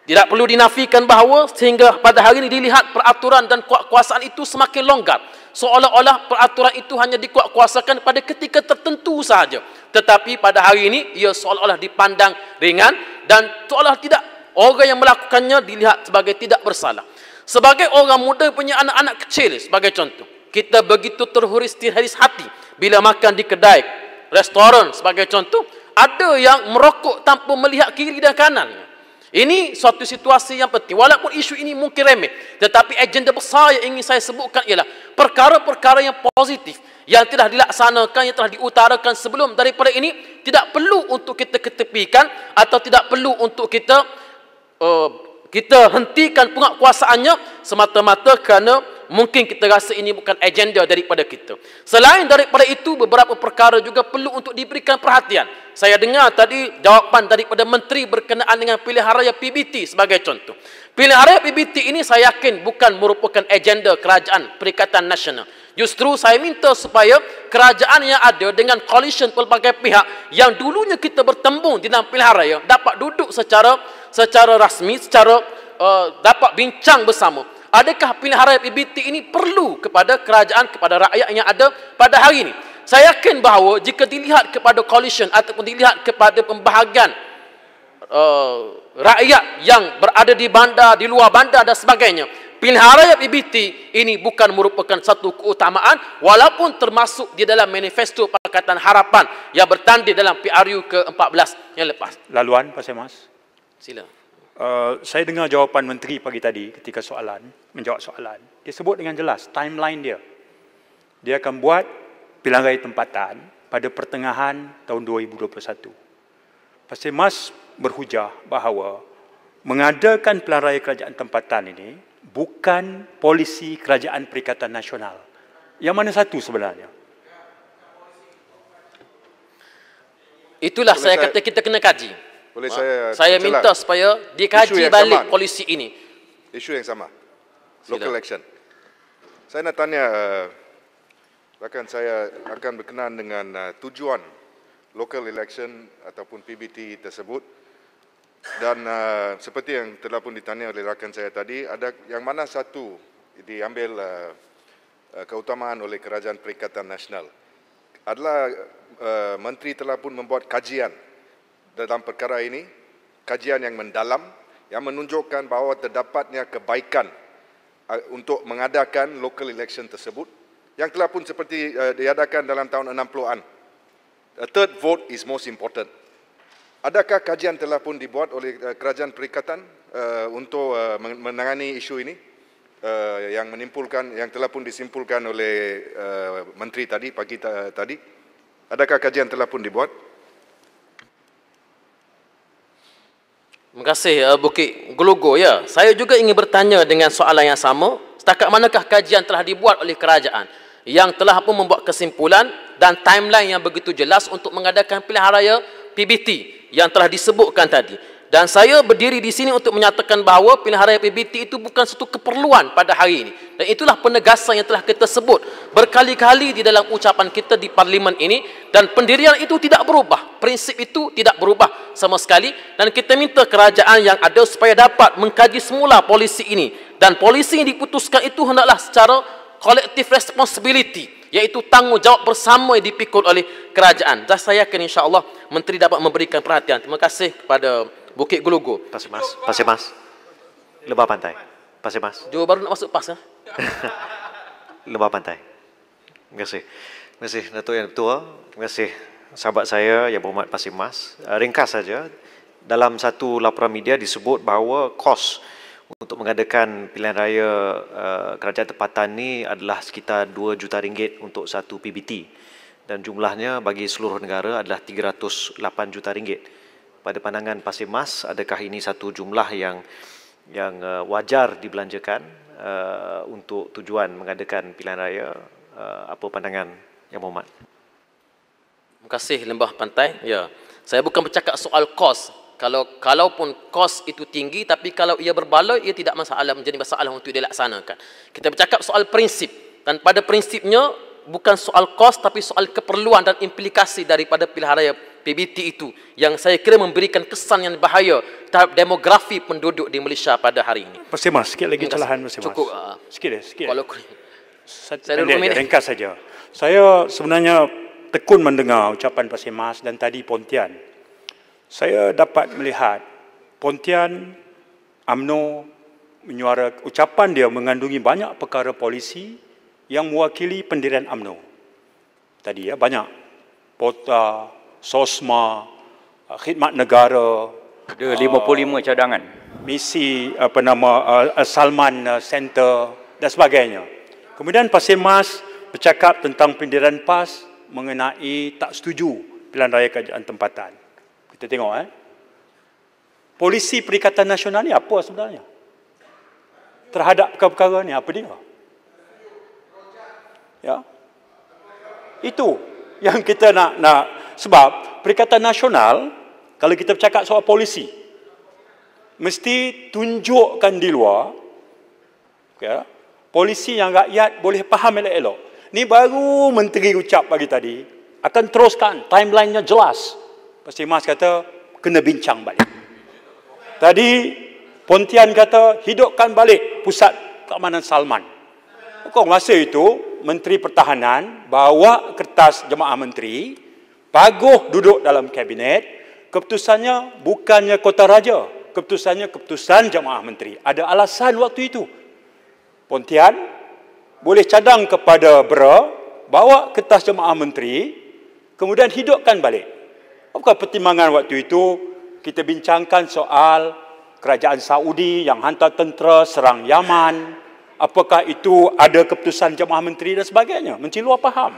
Tidak perlu dinafikan bahawa sehingga pada hari ini dilihat peraturan dan kuatkuasaan itu semakin longgar. Seolah-olah peraturan itu hanya dikuatkuasakan pada ketika tertentu sahaja. Tetapi pada hari ini ia seolah-olah dipandang ringan dan seolah tidak Orang yang melakukannya dilihat sebagai tidak bersalah. Sebagai orang muda punya anak-anak kecil sebagai contoh. Kita begitu terhuris tiris hati bila makan di kedai, restoran sebagai contoh. Ada yang merokok tanpa melihat kiri dan kanan. Ini suatu situasi yang penting. Walaupun isu ini mungkin remeh. Tetapi agenda besar yang ingin saya sebutkan ialah perkara-perkara yang positif yang telah dilaksanakan, yang telah diutarakan sebelum daripada ini tidak perlu untuk kita ketepikan atau tidak perlu untuk kita uh, kita hentikan penguatkuasaannya semata-mata kerana mungkin kita rasa ini bukan agenda daripada kita. Selain daripada itu, beberapa perkara juga perlu untuk diberikan perhatian. Saya dengar tadi jawapan daripada Menteri berkenaan dengan pilihan raya PBT sebagai contoh. Pilihan raya PBT ini saya yakin bukan merupakan agenda kerajaan Perikatan Nasional. Justru saya minta supaya kerajaan yang ada dengan coalition pelbagai pihak yang dulunya kita bertembung di dalam pilihan raya dapat duduk secara secara rasmi, secara uh, dapat bincang bersama. Adakah pilihan raya PBT ini perlu kepada kerajaan, kepada rakyat yang ada pada hari ini? Saya yakin bahawa jika dilihat kepada coalition ataupun dilihat kepada pembahagian uh, rakyat yang berada di bandar, di luar bandar dan sebagainya, Pilihan raya PBT ini bukan merupakan satu keutamaan walaupun termasuk di dalam manifesto Pakatan Harapan yang bertanding dalam PRU ke-14 yang lepas. Laluan Pak Semas. Sila. Uh, saya dengar jawapan Menteri pagi tadi ketika soalan, menjawab soalan. Dia sebut dengan jelas timeline dia. Dia akan buat pilihan raya tempatan pada pertengahan tahun 2021. Pak Semas berhujah bahawa mengadakan pilihan raya kerajaan tempatan ini bukan polisi kerajaan Perikatan Nasional. Yang mana satu sebenarnya? Itulah saya, saya kata kita kena kaji. Boleh saya saya celak. minta supaya dikaji balik sama. polisi ini. Isu yang sama. Local Sila. action. Saya nak tanya eh, rakan saya akan berkenaan dengan eh, tujuan local election ataupun PBT tersebut. Dan uh, seperti yang telah pun ditanya oleh rakan saya tadi, ada yang mana satu diambil uh, keutamaan oleh Kerajaan Perikatan Nasional? Adalah uh, Menteri telah pun membuat kajian dalam perkara ini, kajian yang mendalam yang menunjukkan bahawa terdapatnya kebaikan untuk mengadakan local election tersebut yang telah pun seperti uh, diadakan dalam tahun 60-an. A third vote is most important. Adakah kajian telah pun dibuat oleh eh, kerajaan perikatan eh, untuk eh, menangani isu ini yang menimpulkan yang telah pun disimpulkan oleh menteri tadi pagi tadi? Adakah kajian telah pun dibuat? Terima kasih Bukit Gelugo ya. Saya juga ingin bertanya dengan soalan yang sama, setakat manakah kajian telah dibuat oleh kerajaan yang telah pun membuat kesimpulan dan timeline yang begitu jelas untuk mengadakan pilihan raya PBT yang telah disebutkan tadi. Dan saya berdiri di sini untuk menyatakan bahawa pilihan raya PBT itu bukan satu keperluan pada hari ini. Dan itulah penegasan yang telah kita sebut berkali-kali di dalam ucapan kita di parlimen ini. Dan pendirian itu tidak berubah. Prinsip itu tidak berubah sama sekali. Dan kita minta kerajaan yang ada supaya dapat mengkaji semula polisi ini. Dan polisi yang diputuskan itu hendaklah secara kolektif responsibility. Yaitu tanggungjawab bersama yang dipikul oleh kerajaan. Dan saya yakin insya-Allah menteri dapat memberikan perhatian. Terima kasih kepada Bukit Gulugo. Pasir Mas. Pasir Mas. Lebah Pantai. Pasir Mas. Jo baru nak masuk pas ya? Lebah Pantai. Terima kasih. Terima kasih Datuk yang tua. Terima kasih sahabat saya yang berhormat Pasir Mas. Eh, ringkas saja dalam satu laporan media disebut bahawa kos untuk mengadakan pilihan raya uh, kerajaan tempatan ini adalah sekitar 2 juta ringgit untuk satu PBT dan jumlahnya bagi seluruh negara adalah 308 juta ringgit. Pada pandangan Pasir Mas, adakah ini satu jumlah yang yang uh, wajar dibelanjakan uh, untuk tujuan mengadakan pilihan raya? Uh, apa pandangan Yang Muhammad? Terima kasih Lembah Pantai. Ya. Saya bukan bercakap soal kos kalau kalaupun kos itu tinggi tapi kalau ia berbaloi ia tidak masalah menjadi masalah untuk dilaksanakan kita bercakap soal prinsip dan pada prinsipnya bukan soal kos tapi soal keperluan dan implikasi daripada pilihan raya PBT itu yang saya kira memberikan kesan yang bahaya terhadap demografi penduduk di Malaysia pada hari ini. Mas sikit lagi celahan Mas Timah. Cukup. Ah. Sikit ya, sikit. Kalau saya dua minit. Ringkas saja. Saya sebenarnya tekun mendengar ucapan Pak Mas dan tadi Pontian saya dapat melihat Pontian AMNO, menyuara ucapan dia mengandungi banyak perkara polisi yang mewakili pendirian AMNO. Tadi ya banyak POTA, SOSMA, eh, khidmat negara, ada 55 uh, eh, cadangan. Misi apa nama uh, Salman Center dan sebagainya. Kemudian Pasir Mas bercakap tentang pendirian PAS mengenai tak setuju pilihan raya kerajaan tempatan. Kita tengok eh. Polisi Perikatan Nasional ni apa sebenarnya? Terhadap perkara-perkara ni apa dia? Ya. Itu yang kita nak nak sebab Perikatan Nasional kalau kita bercakap soal polisi mesti tunjukkan di luar ya, polisi yang rakyat boleh faham elok-elok. Ni baru menteri ucap pagi tadi akan teruskan timelinenya jelas. Pasti Mas kata kena bincang balik. Tadi Pontian kata hidupkan balik pusat keamanan Salman. Kau masa itu Menteri Pertahanan bawa kertas jemaah menteri pagoh duduk dalam kabinet keputusannya bukannya kota raja keputusannya keputusan jemaah menteri ada alasan waktu itu Pontian boleh cadang kepada Bera bawa kertas jemaah menteri kemudian hidupkan balik Apakah pertimbangan waktu itu? Kita bincangkan soal kerajaan Saudi yang hantar tentera serang Yaman. Apakah itu ada keputusan jemaah menteri dan sebagainya? Menteri luar faham.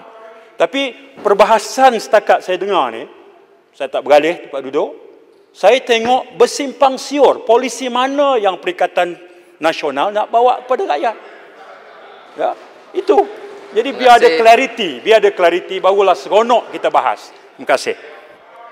Tapi perbahasan setakat saya dengar ni, saya tak beralih tempat duduk. Saya tengok bersimpang siur polisi mana yang Perikatan Nasional nak bawa kepada rakyat. Ya, itu. Jadi biar ada clarity, biar ada clarity barulah seronok kita bahas. Terima kasih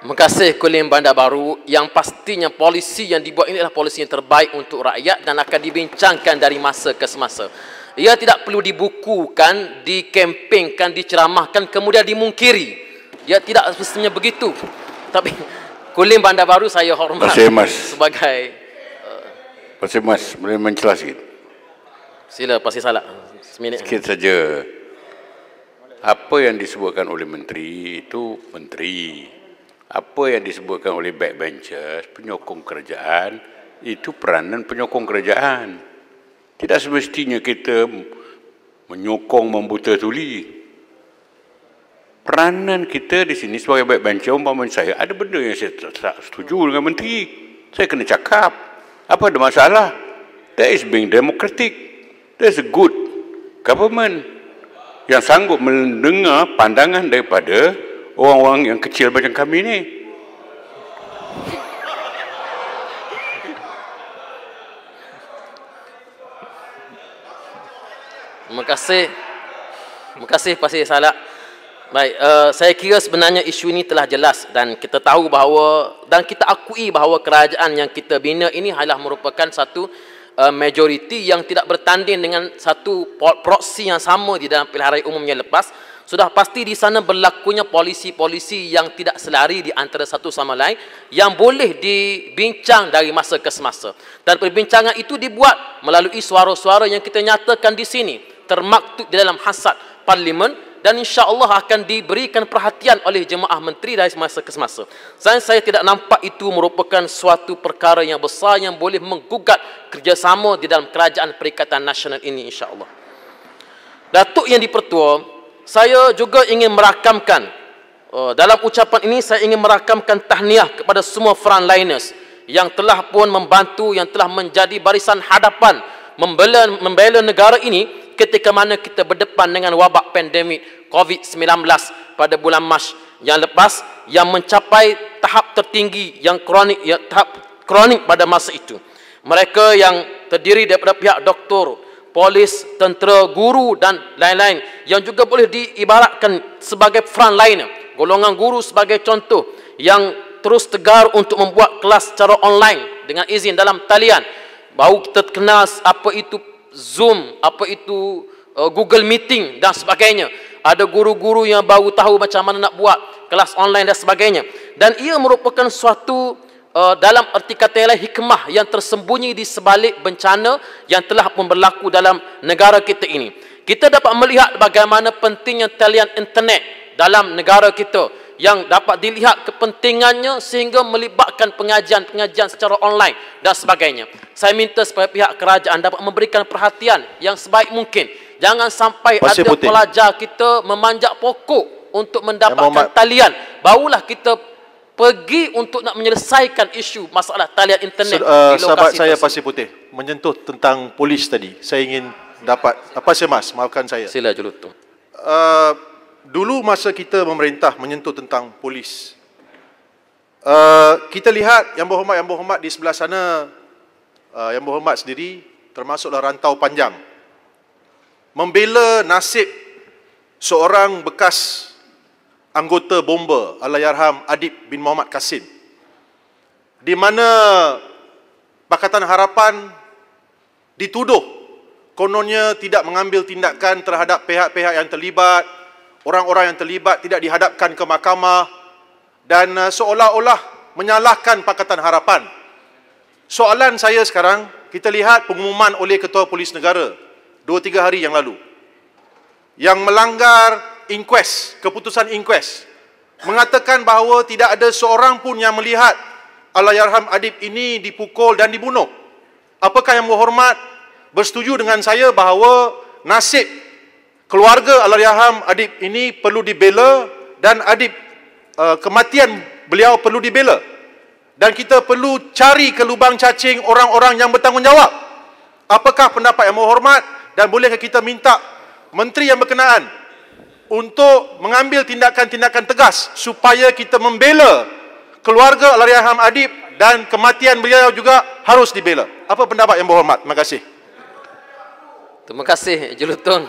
mengasih Kelim Bandar Baru yang pastinya polisi yang dibuat ini adalah polisi yang terbaik untuk rakyat dan akan dibincangkan dari masa ke semasa. Ia tidak perlu dibukukan, dikempingkan, diceramahkan kemudian dimungkiri. Ia tidak semestinya begitu. Tapi Kelim Bandar Baru saya hormat Mas. sebagai Pasir Mas boleh menjelaskan sikit. Sila Pasir Salak. Seminit. Sikit saja. Apa yang disebutkan oleh menteri itu Menteri apa yang disebutkan oleh backbenchers, penyokong kerajaan, itu peranan penyokong kerajaan. Tidak semestinya kita menyokong membuta tuli. Peranan kita di sini sebagai backbencher, umpama saya, ada benda yang saya tak, tak setuju dengan menteri. Saya kena cakap. Apa ada masalah? That is being democratic. That is a good government yang sanggup mendengar pandangan daripada orang-orang yang kecil macam kami ni. Terima kasih. Terima kasih Pak Sir Baik, uh, saya kira sebenarnya isu ini telah jelas dan kita tahu bahawa dan kita akui bahawa kerajaan yang kita bina ini adalah merupakan satu uh, majoriti yang tidak bertanding dengan satu proksi yang sama di dalam pilihan raya umum yang lepas. Sudah pasti di sana berlakunya polisi-polisi yang tidak selari di antara satu sama lain yang boleh dibincang dari masa ke semasa. Dan perbincangan itu dibuat melalui suara-suara yang kita nyatakan di sini termaktub di dalam hasad parlimen dan insya Allah akan diberikan perhatian oleh jemaah menteri dari masa ke semasa. Saya, saya tidak nampak itu merupakan suatu perkara yang besar yang boleh menggugat kerjasama di dalam kerajaan perikatan nasional ini insya Allah. Datuk yang dipertua, saya juga ingin merakamkan uh, dalam ucapan ini saya ingin merakamkan tahniah kepada semua frontliners yang telah pun membantu yang telah menjadi barisan hadapan membela membela negara ini ketika mana kita berdepan dengan wabak pandemik COVID-19 pada bulan Mac yang lepas yang mencapai tahap tertinggi yang kronik yang tahap kronik pada masa itu mereka yang terdiri daripada pihak doktor polis, tentera, guru dan lain-lain yang juga boleh diibaratkan sebagai front line. Golongan guru sebagai contoh yang terus tegar untuk membuat kelas secara online dengan izin dalam talian. Baru kita kenal apa itu Zoom, apa itu uh, Google Meeting dan sebagainya. Ada guru-guru yang baru tahu macam mana nak buat kelas online dan sebagainya. Dan ia merupakan suatu uh, dalam erti kata ialah hikmah yang tersembunyi di sebalik bencana yang telah pun berlaku dalam negara kita ini. Kita dapat melihat bagaimana pentingnya talian internet dalam negara kita yang dapat dilihat kepentingannya sehingga melibatkan pengajian-pengajian secara online dan sebagainya. Saya minta supaya pihak kerajaan dapat memberikan perhatian yang sebaik mungkin. Jangan sampai Masih ada putih. pelajar kita memanjak pokok untuk mendapatkan talian. Barulah kita pergi untuk nak menyelesaikan isu masalah talian internet so, uh, di lokasi sahabat saya tersebut. Pasir Putih menyentuh tentang polis tadi saya ingin dapat apa sih mas maafkan saya sila jelutu uh, dulu masa kita memerintah menyentuh tentang polis uh, kita lihat yang berhormat yang berhormat di sebelah sana uh, yang berhormat sendiri termasuklah rantau panjang membela nasib seorang bekas anggota bomba Allahyarham Adib bin Muhammad Kasim di mana Pakatan Harapan dituduh kononnya tidak mengambil tindakan terhadap pihak-pihak yang terlibat orang-orang yang terlibat tidak dihadapkan ke mahkamah dan uh, seolah-olah menyalahkan Pakatan Harapan soalan saya sekarang kita lihat pengumuman oleh Ketua Polis Negara 2-3 hari yang lalu yang melanggar inquest, keputusan inquest mengatakan bahawa tidak ada seorang pun yang melihat Allahyarham Adib ini dipukul dan dibunuh. Apakah yang berhormat bersetuju dengan saya bahawa nasib keluarga Allahyarham Adib ini perlu dibela dan Adib uh, kematian beliau perlu dibela. Dan kita perlu cari ke lubang cacing orang-orang yang bertanggungjawab. Apakah pendapat yang berhormat dan bolehkah kita minta menteri yang berkenaan untuk mengambil tindakan-tindakan tegas supaya kita membela keluarga Lariaham Adib dan kematian beliau juga harus dibela. Apa pendapat yang berhormat? Terima kasih. Terima kasih, Jelutun.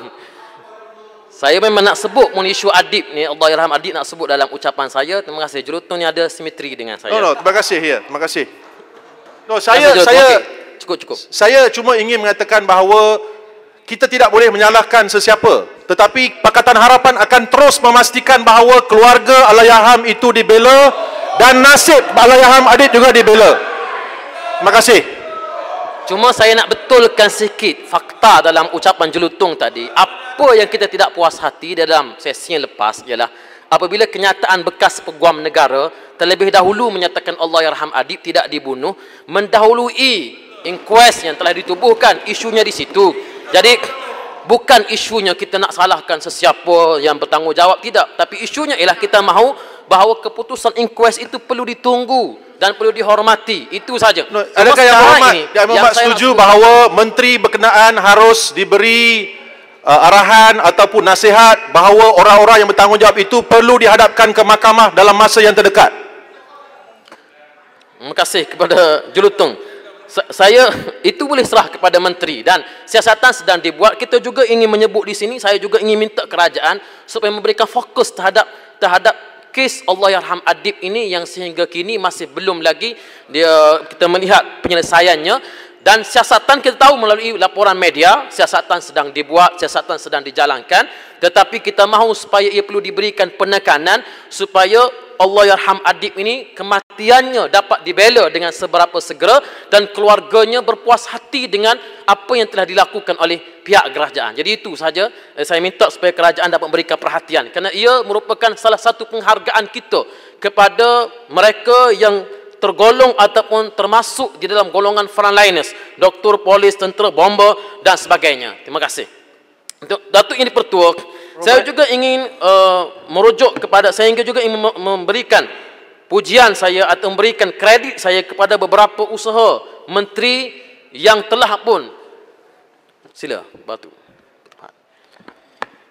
Saya memang nak sebut mengenai isu Adib ni, Allah Yerham Adib nak sebut dalam ucapan saya. Terima kasih, Jelutun ni ada simetri dengan saya. No, no, terima kasih. Ya. Terima kasih. No, saya, terima saya, cukup, cukup. saya cuma ingin mengatakan bahawa kita tidak boleh menyalahkan sesiapa tetapi Pakatan Harapan akan terus memastikan bahawa keluarga Alayaham itu dibela dan nasib Alayaham Adit juga dibela. Terima kasih. Cuma saya nak betulkan sikit fakta dalam ucapan jelutung tadi. Apa yang kita tidak puas hati dalam sesi yang lepas ialah apabila kenyataan bekas peguam negara terlebih dahulu menyatakan Allah Yarham Adib tidak dibunuh mendahului inquest yang telah ditubuhkan isunya di situ. Jadi bukan isunya kita nak salahkan sesiapa yang bertanggungjawab tidak tapi isunya ialah kita mahu bahawa keputusan inquest itu perlu ditunggu dan perlu dihormati itu saja no, adakah yang berhormat ini, yang berhormat setuju, setuju bahawa menteri berkenaan harus diberi uh, arahan ataupun nasihat bahawa orang-orang yang bertanggungjawab itu perlu dihadapkan ke mahkamah dalam masa yang terdekat terima kasih kepada Julutung saya itu boleh serah kepada menteri dan siasatan sedang dibuat kita juga ingin menyebut di sini saya juga ingin minta kerajaan supaya memberikan fokus terhadap terhadap kes Allahyarham Adib ini yang sehingga kini masih belum lagi dia kita melihat penyelesaiannya dan siasatan kita tahu melalui laporan media siasatan sedang dibuat siasatan sedang dijalankan tetapi kita mahu supaya ia perlu diberikan penekanan supaya Allah Yarham Adib ini kematiannya dapat dibela dengan seberapa segera dan keluarganya berpuas hati dengan apa yang telah dilakukan oleh pihak kerajaan. Jadi itu saja eh, saya minta supaya kerajaan dapat memberikan perhatian kerana ia merupakan salah satu penghargaan kita kepada mereka yang tergolong ataupun termasuk di dalam golongan frontliners, doktor, polis, tentera, bomba dan sebagainya. Terima kasih. Untuk Datuk yang dipertua, saya juga ingin uh, merujuk kepada sehingga juga ingin memberikan pujian saya atau memberikan kredit saya kepada beberapa usaha menteri yang telah pun sila batu.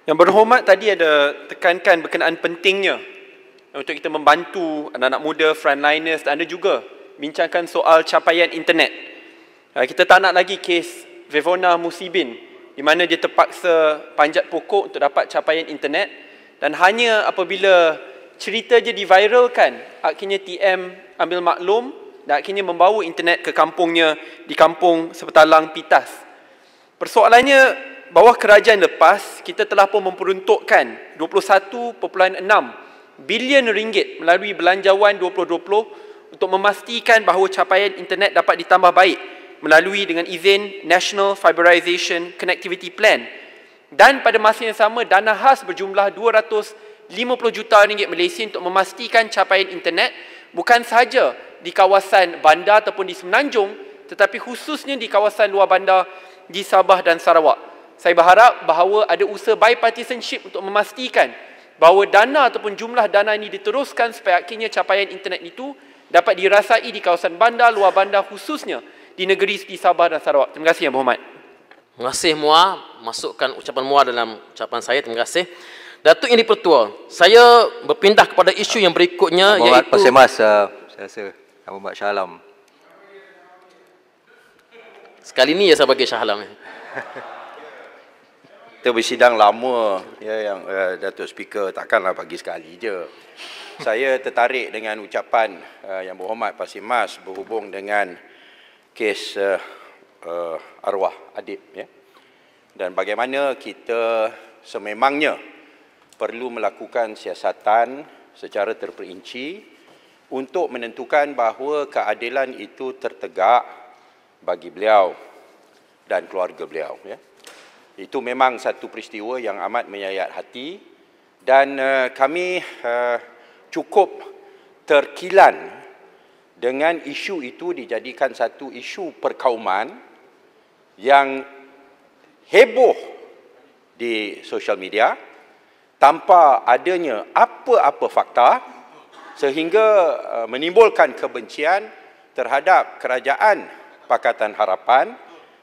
Yang berhormat tadi ada tekankan berkenaan pentingnya untuk kita membantu anak-anak muda, frontliners dan anda juga bincangkan soal capaian internet. Eh, kita tak nak lagi kes Vivona Musibin di mana dia terpaksa panjat pokok untuk dapat capaian internet dan hanya apabila cerita dia diviralkan akhirnya TM ambil maklum dan akhirnya membawa internet ke kampungnya di kampung Sepetalang Pitas. Persoalannya bawah kerajaan lepas kita telah pun memperuntukkan 21.6 bilion ringgit melalui belanjawan 2020 untuk memastikan bahawa capaian internet dapat ditambah baik melalui dengan izin National Fiberization Connectivity Plan. Dan pada masa yang sama, dana khas berjumlah 250 juta ringgit Malaysia untuk memastikan capaian internet bukan sahaja di kawasan bandar ataupun di Semenanjung tetapi khususnya di kawasan luar bandar di Sabah dan Sarawak. Saya berharap bahawa ada usaha bipartisanship untuk memastikan bahawa dana ataupun jumlah dana ini diteruskan supaya akhirnya capaian internet itu dapat dirasai di kawasan bandar, luar bandar khususnya di negeri seperti Sabah dan Sarawak. Terima kasih, Yang Berhormat. Terima kasih, Mua. Masukkan ucapan Mua dalam ucapan saya. Terima kasih. Datuk Yang Dipertua, saya berpindah kepada isu yang berikutnya Abang iaitu... Abang Mat uh, saya rasa. Abang Mat Syahalam. Sekali ini ya saya bagi Syahalam. Kita bersidang lama, ya, yang uh, Datuk Speaker takkanlah bagi sekali je. Saya tertarik dengan ucapan uh, Yang Berhormat Pasir Mas berhubung dengan kes uh, uh, arwah adib ya dan bagaimana kita sememangnya perlu melakukan siasatan secara terperinci untuk menentukan bahawa keadilan itu tertegak bagi beliau dan keluarga beliau ya itu memang satu peristiwa yang amat menyayat hati dan uh, kami uh, cukup terkilan dengan isu itu dijadikan satu isu perkauman yang heboh di social media tanpa adanya apa-apa fakta sehingga uh, menimbulkan kebencian terhadap kerajaan Pakatan Harapan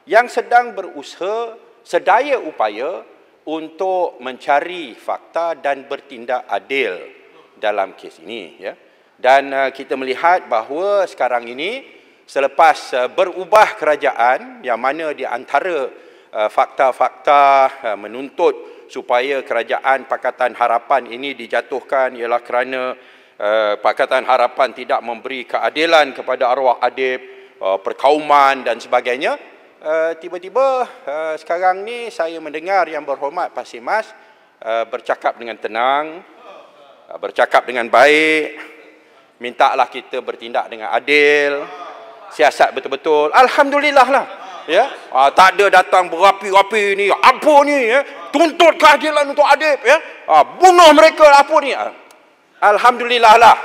yang sedang berusaha sedaya upaya untuk mencari fakta dan bertindak adil dalam kes ini ya dan uh, kita melihat bahawa sekarang ini selepas uh, berubah kerajaan yang mana di antara uh, fakta-fakta menuntut supaya kerajaan Pakatan Harapan ini dijatuhkan ialah kerana Pakatan Harapan tidak memberi keadilan kepada arwah adib, perkauman dan sebagainya. Tiba-tiba sekarang ni saya mendengar yang berhormat Pasir Mas bercakap dengan tenang, bercakap dengan baik, mintalah kita bertindak dengan adil siasat betul-betul alhamdulillah lah ya ah, tak ada datang berapi-api ni apa ni ya tuntut keadilan untuk adib ya ah, bunuh mereka lah apa ni ah. alhamdulillah lah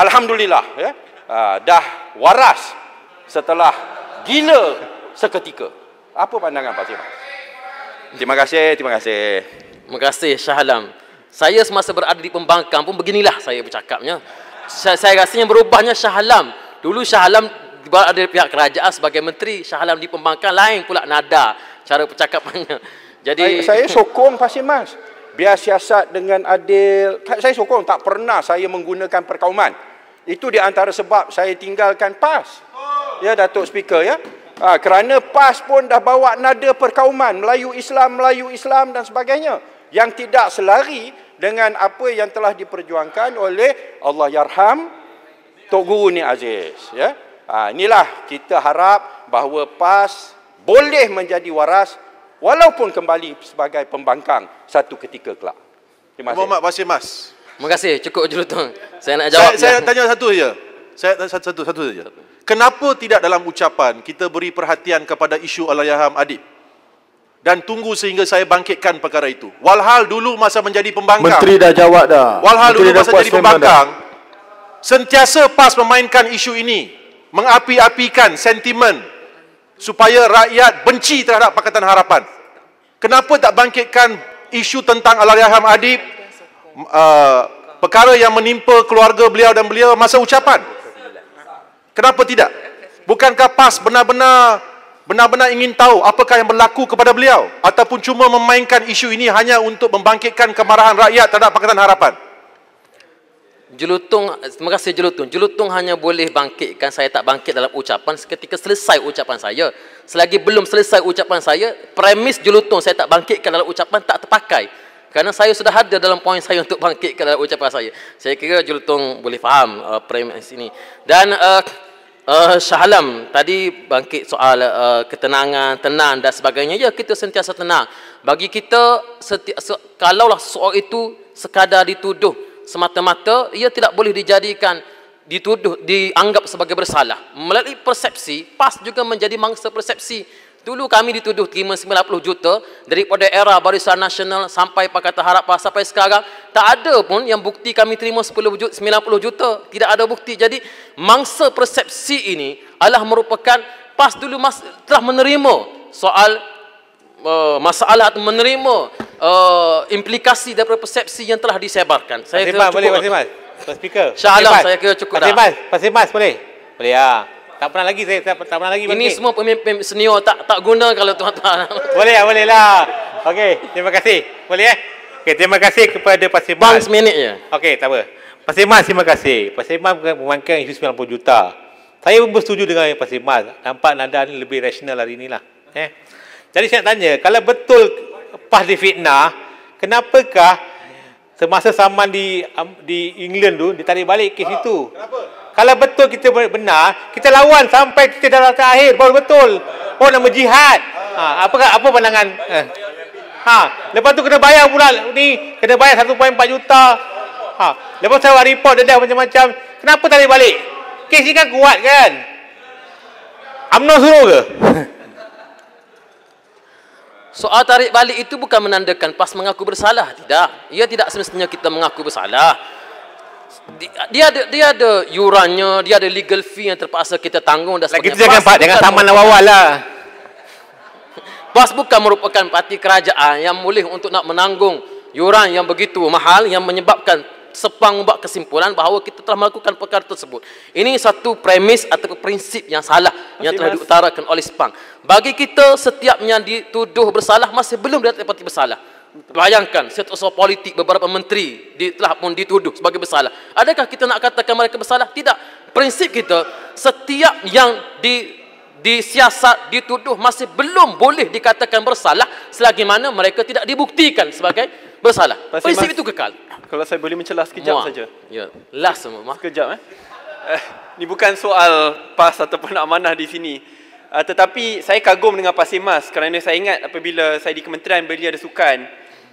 alhamdulillah ya ah, dah waras setelah gila seketika apa pandangan Pak Sirah terima kasih terima kasih terima kasih Syahalam saya semasa berada di pembangkang pun beginilah saya bercakapnya saya rasanya berubahnya Shah Alam. Dulu Shah Alam ada dari pihak kerajaan sebagai menteri, Shah Alam di pembangkang lain pula nada cara percakapannya. Jadi saya sokong pasti Mas. Biar siasat dengan adil. Saya sokong tak pernah saya menggunakan perkauman. Itu di antara sebab saya tinggalkan PAS. Ya Datuk Speaker ya. Ha, kerana PAS pun dah bawa nada perkauman Melayu Islam, Melayu Islam dan sebagainya. Yang tidak selari dengan apa yang telah diperjuangkan oleh Allah Yarham Tok Guru ni Aziz ya ha, inilah kita harap bahawa PAS boleh menjadi waras walaupun kembali sebagai pembangkang satu ketika kelak terima kasih Muhammad Basir Mas terima kasih cukup jelutong saya nak jawab saya, saya tanya satu saja saya tanya satu satu saja kenapa tidak dalam ucapan kita beri perhatian kepada isu Allah Yarham Adib dan tunggu sehingga saya bangkitkan perkara itu. Walhal dulu masa menjadi pembangkang. Menteri dah jawab dah. Walhal Menteri dulu masa jadi pembangkang. Sentiasa PAS memainkan isu ini. Mengapi-apikan sentimen. Supaya rakyat benci terhadap Pakatan Harapan. Kenapa tak bangkitkan isu tentang Alaryaham Adib. Uh, perkara yang menimpa keluarga beliau dan beliau masa ucapan. Kenapa tidak? Bukankah PAS benar-benar benar-benar ingin tahu apakah yang berlaku kepada beliau ataupun cuma memainkan isu ini hanya untuk membangkitkan kemarahan rakyat terhadap Pakatan Harapan? Jelutung, terima kasih Jelutung. Jelutung hanya boleh bangkitkan saya tak bangkit dalam ucapan Seketika selesai ucapan saya. Selagi belum selesai ucapan saya, premis Jelutung saya tak bangkitkan dalam ucapan tak terpakai. Kerana saya sudah hadir dalam poin saya untuk bangkitkan dalam ucapan saya. Saya kira Jelutung boleh faham uh, premis ini. Dan uh, Uh, eh, Shalom, tadi bangkit soal uh, ketenangan, tenang dan sebagainya. Ya, kita sentiasa tenang. Bagi kita, seti- se- kalaulah soal itu sekadar dituduh semata-mata, ia tidak boleh dijadikan dituduh, dianggap sebagai bersalah. Melalui persepsi, PAS juga menjadi mangsa persepsi Dulu kami dituduh terima 90 juta daripada era Barisan Nasional sampai Pakatan Harapan sampai sekarang tak ada pun yang bukti kami terima 10 juta, 90 juta. Tidak ada bukti. Jadi mangsa persepsi ini adalah merupakan pas dulu mas, telah menerima soal uh, masalah atau menerima uh, implikasi daripada persepsi yang telah disebarkan. Saya Pak Simas, boleh Pak Simas? Lah. Pak saya kira cukup dah. Pak lah. Simas, Pak boleh? Boleh Ya tak pernah lagi saya tak, tak pernah lagi ini semua pemimpin senior tak tak guna kalau tuan-tuan boleh lah boleh lah ok terima kasih boleh eh ok terima kasih kepada Pasir Mas bang seminit je ok tak apa Pasir Mas terima kasih Pasir Mas memangkan isu 90 juta saya pun bersetuju dengan Pasir Mas nampak nada ni lebih rasional hari ni lah eh jadi saya nak tanya kalau betul PAS difitnah kenapakah semasa saman di di England tu ditarik balik kes oh, itu kenapa kalau betul kita benar, kita lawan sampai kita dalam terakhir baru betul. Oh nama jihad. Ha, apa apa pandangan? Eh. Ha, lepas tu kena bayar pula ni, kena bayar 1.4 juta. Ha, lepas saya buat report dedah macam-macam, kenapa tak balik? Kes ni kan kuat kan? UMNO suruh ke? Soal tarik balik itu bukan menandakan PAS mengaku bersalah. Tidak. Ia tidak semestinya kita mengaku bersalah dia, dia ada dia ada yurannya, dia ada legal fee yang terpaksa kita tanggung dan sebagainya. Lagi jangan Pak, jangan taman awal-awal lah. PAS bukan merupakan parti kerajaan yang boleh untuk nak menanggung yuran yang begitu mahal yang menyebabkan sepang buat kesimpulan bahawa kita telah melakukan perkara tersebut. Ini satu premis atau prinsip yang salah masih yang telah mas. diutarakan oleh sepang. Bagi kita setiap yang dituduh bersalah masih belum dapat dipastikan bersalah bayangkan setiap politik beberapa menteri di, telah pun dituduh sebagai bersalah adakah kita nak katakan mereka bersalah tidak prinsip kita setiap yang di disiasat dituduh masih belum boleh dikatakan bersalah selagi mana mereka tidak dibuktikan sebagai bersalah Pasir prinsip mas, itu kekal kalau saya boleh mencelah sekejap Muak. saja ya last semua sekejap eh Eh, bukan soal PAS ataupun amanah di sini eh, Tetapi saya kagum dengan Pasir Mas Kerana saya ingat apabila saya di kementerian Beli ada sukan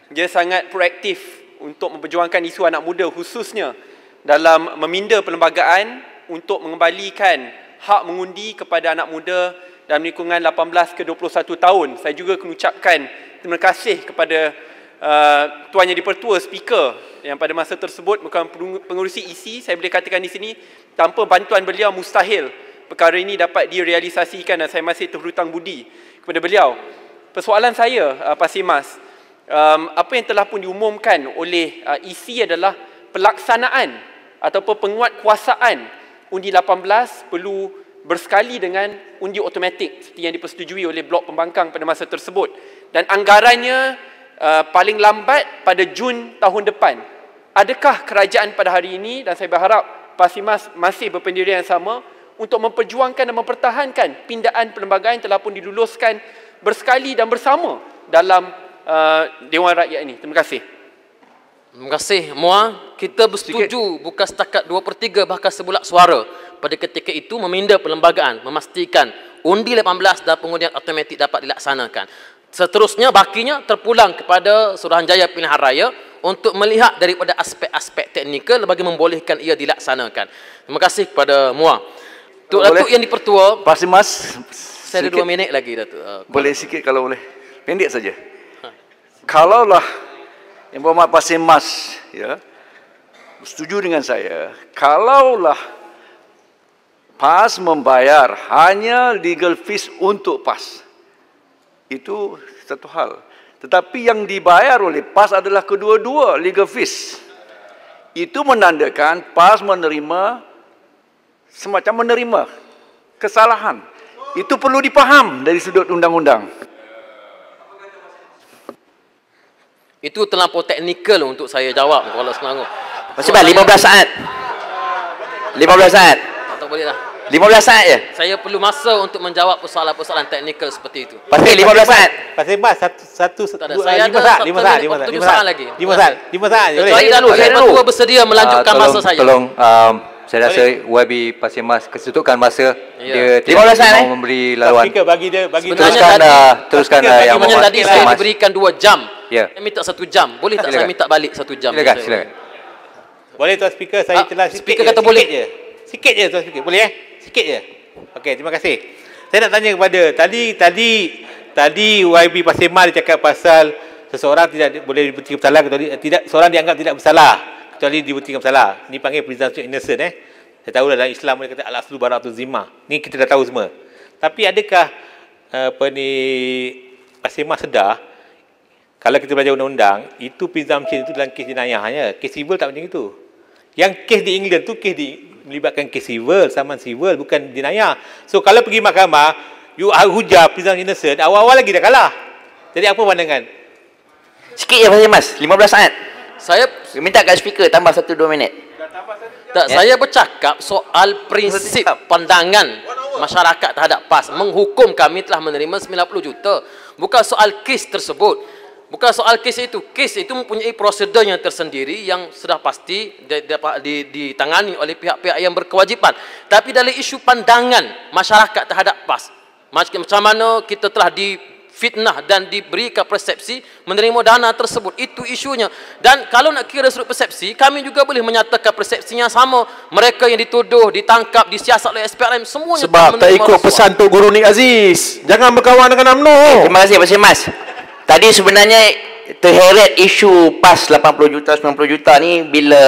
dia sangat proaktif untuk memperjuangkan isu anak muda khususnya dalam meminda perlembagaan untuk mengembalikan hak mengundi kepada anak muda dalam lingkungan 18 ke 21 tahun. Saya juga mengucapkan terima kasih kepada uh, Tuan Yang Dipertua, Speaker yang pada masa tersebut bukan pengurusi isi, e saya boleh katakan di sini tanpa bantuan beliau mustahil perkara ini dapat direalisasikan dan saya masih terhutang budi kepada beliau. Persoalan saya, uh, Pak Simas, Mas, um, apa yang telah pun diumumkan oleh uh, EC adalah pelaksanaan ataupun penguatkuasaan undi 18 perlu bersekali dengan undi automatik seperti yang dipersetujui oleh blok pembangkang pada masa tersebut dan anggarannya uh, paling lambat pada Jun tahun depan. Adakah kerajaan pada hari ini dan saya berharap Pasimas masih berpendirian yang sama untuk memperjuangkan dan mempertahankan pindaan perlembagaan telah pun diluluskan bersekali dan bersama dalam Uh, Dewan Rakyat ini? Terima kasih. Terima kasih, Mua. Kita bersetuju bukan setakat 2 per 3 bahkan sebulat suara pada ketika itu meminda perlembagaan memastikan undi 18 dan pengundian automatik dapat dilaksanakan. Seterusnya, bakinya terpulang kepada Suruhanjaya Pilihan Raya untuk melihat daripada aspek-aspek teknikal bagi membolehkan ia dilaksanakan. Terima kasih kepada Mua. Tuk Datuk yang dipertua. Pasti Mas. Saya ada dua minit lagi, Datuk. Uh, boleh sikit kalau boleh. Pendek saja kalaulah yang berhormat pasir emas ya setuju dengan saya kalaulah PAS membayar hanya legal fees untuk PAS. Itu satu hal. Tetapi yang dibayar oleh PAS adalah kedua-dua legal fees. Itu menandakan PAS menerima semacam menerima kesalahan. Itu perlu dipaham dari sudut undang-undang. Itu terlampau teknikal untuk saya jawab kalau Kuala Selangor. Cepat 15 saat. 15 saat. Ah, tak boleh lah. 15 saat je. Saya perlu masa untuk menjawab persoalan-persoalan teknikal seperti itu. Pasti 15 saat. Pasti mas satu satu satu. Saya eh, ada saat, 5 saat, 5 saat, 5 saat lagi. 5 saat. 5 saat. Boleh. Saya dulu. Saya Bersedia melanjutkan ah, masa saya. Tolong um, saya rasa YB Pasir Mas kesetukan masa ya. dia terima kasih eh. memberi laluan. Tapi bagi dia bagi teruskan dia. Uh, teruskan dah yang mana tadi saya mas. diberikan 2 jam. Ya. Saya minta satu jam. Boleh tak silakan. saya minta balik satu jam? Silakan, silakan. Boleh tuan speaker saya ah, telah ah, sikit. Speaker kata je. boleh. Sikit je. sikit je tuan speaker. Boleh eh? Sikit je. Okey, terima kasih. Saya nak tanya kepada tadi tadi tadi YB Pasir mal dia cakap pasal seseorang tidak boleh dipercayai bersalah eh, tidak seorang dianggap tidak bersalah kecuali dia buktikan bersalah. Ini panggil presumption innocent eh. Saya tahu dalam Islam mereka kata al-aslu baratu zimah. Ni kita dah tahu semua. Tapi adakah apa ni Pasimah sedar kalau kita belajar undang-undang, itu presumption itu dalam kes jenayahnya. Kes civil tak macam itu. Yang kes di England tu kes di, melibatkan kes civil, saman civil, bukan jenayah. So, kalau pergi mahkamah, you are hujah, presumption innocent, awal-awal lagi dah kalah. Jadi, apa pandangan? Sikit ya, Pak Mas. 15 saat saya minta kat speaker tambah 1 2 minit. Tambah satu, tak ya. saya bercakap soal prinsip pandangan masyarakat terhadap PAS menghukum kami telah menerima 90 juta. Bukan soal kes tersebut. Bukan soal kes itu. Kes itu mempunyai prosedur yang tersendiri yang sudah pasti dapat ditangani oleh pihak-pihak yang berkewajipan. Tapi dari isu pandangan masyarakat terhadap PAS macam mana kita telah di fitnah dan diberikan persepsi menerima dana tersebut. Itu isunya. Dan kalau nak kira sudut persepsi, kami juga boleh menyatakan persepsinya sama. Mereka yang dituduh, ditangkap, disiasat oleh SPRM, semuanya Sebab tak, tak ikut pesan Tok Guru Nik Aziz. Jangan berkawan dengan UMNO. Eh, terima kasih Pak Cik Mas. Tadi sebenarnya terheret isu PAS 80 juta, 90 juta ni bila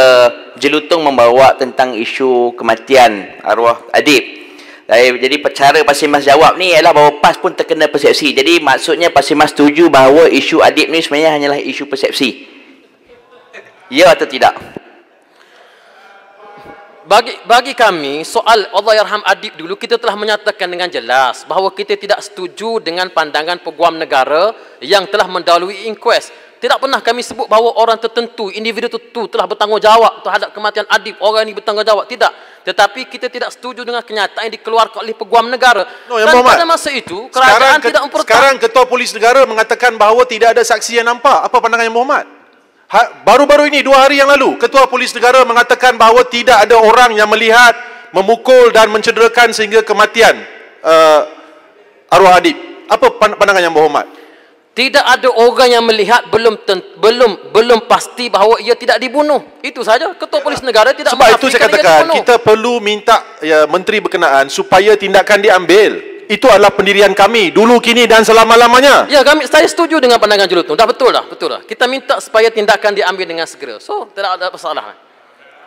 Jelutong membawa tentang isu kematian arwah adib. Eh, jadi percara Pasir Mas jawab ni ialah bahawa PAS pun terkena persepsi. Jadi maksudnya Pasir Mas setuju bahawa isu adib ni sebenarnya hanyalah isu persepsi. Ya atau tidak? Bagi bagi kami soal Allahyarham adib dulu kita telah menyatakan dengan jelas bahawa kita tidak setuju dengan pandangan peguam negara yang telah mendalui inquest tidak pernah kami sebut bahawa orang tertentu, individu tertentu telah bertanggungjawab terhadap kematian adib. Orang ini bertanggungjawab. Tidak. Tetapi kita tidak setuju dengan kenyataan yang dikeluarkan oleh peguam negara. No, Dan Muhammad, pada masa itu, kerajaan sekarang, tidak mempertahankan. Sekarang ketua polis negara mengatakan bahawa tidak ada saksi yang nampak. Apa pandangan yang Muhammad? Ha, baru-baru ini, dua hari yang lalu, ketua polis negara mengatakan bahawa tidak ada orang yang melihat memukul dan mencederakan sehingga kematian uh, arwah adib. Apa pandangan yang berhormat? Tidak ada orang yang melihat belum belum belum pasti bahawa ia tidak dibunuh. Itu saja. Ketua ya. polis negara tidak Sebab itu saya katakan, kita perlu minta ya, menteri berkenaan supaya tindakan diambil. Itu adalah pendirian kami dulu kini dan selama-lamanya. Ya, kami saya setuju dengan pandangan Jelutong. Dah betul dah, betul dah. Kita minta supaya tindakan diambil dengan segera. So, tidak ada masalah.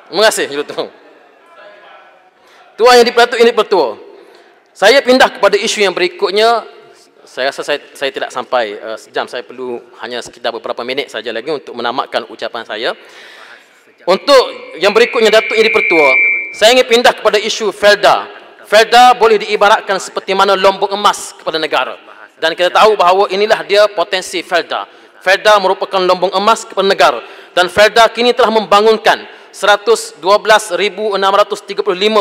Terima kasih Jelutong. Tuan yang dipatuhi ini pertua. Saya pindah kepada isu yang berikutnya saya rasa saya, saya tidak sampai uh, sejam. Saya perlu hanya sekitar beberapa minit saja lagi untuk menamatkan ucapan saya. Untuk yang berikutnya, Datuk Iri Pertua, saya ingin pindah kepada isu Felda. Felda boleh diibaratkan seperti mana lombok emas kepada negara. Dan kita tahu bahawa inilah dia potensi Felda. Felda merupakan lombong emas kepada negara. Dan Felda kini telah membangunkan 112,635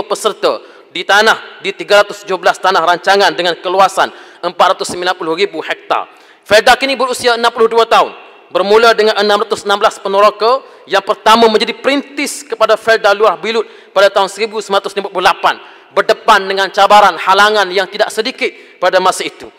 peserta di tanah di 317 tanah rancangan dengan keluasan 490,000 hektar. Felda kini berusia 62 tahun. Bermula dengan 616 peneroka yang pertama menjadi perintis kepada Felda Luar Bilut pada tahun 1958 berdepan dengan cabaran halangan yang tidak sedikit pada masa itu.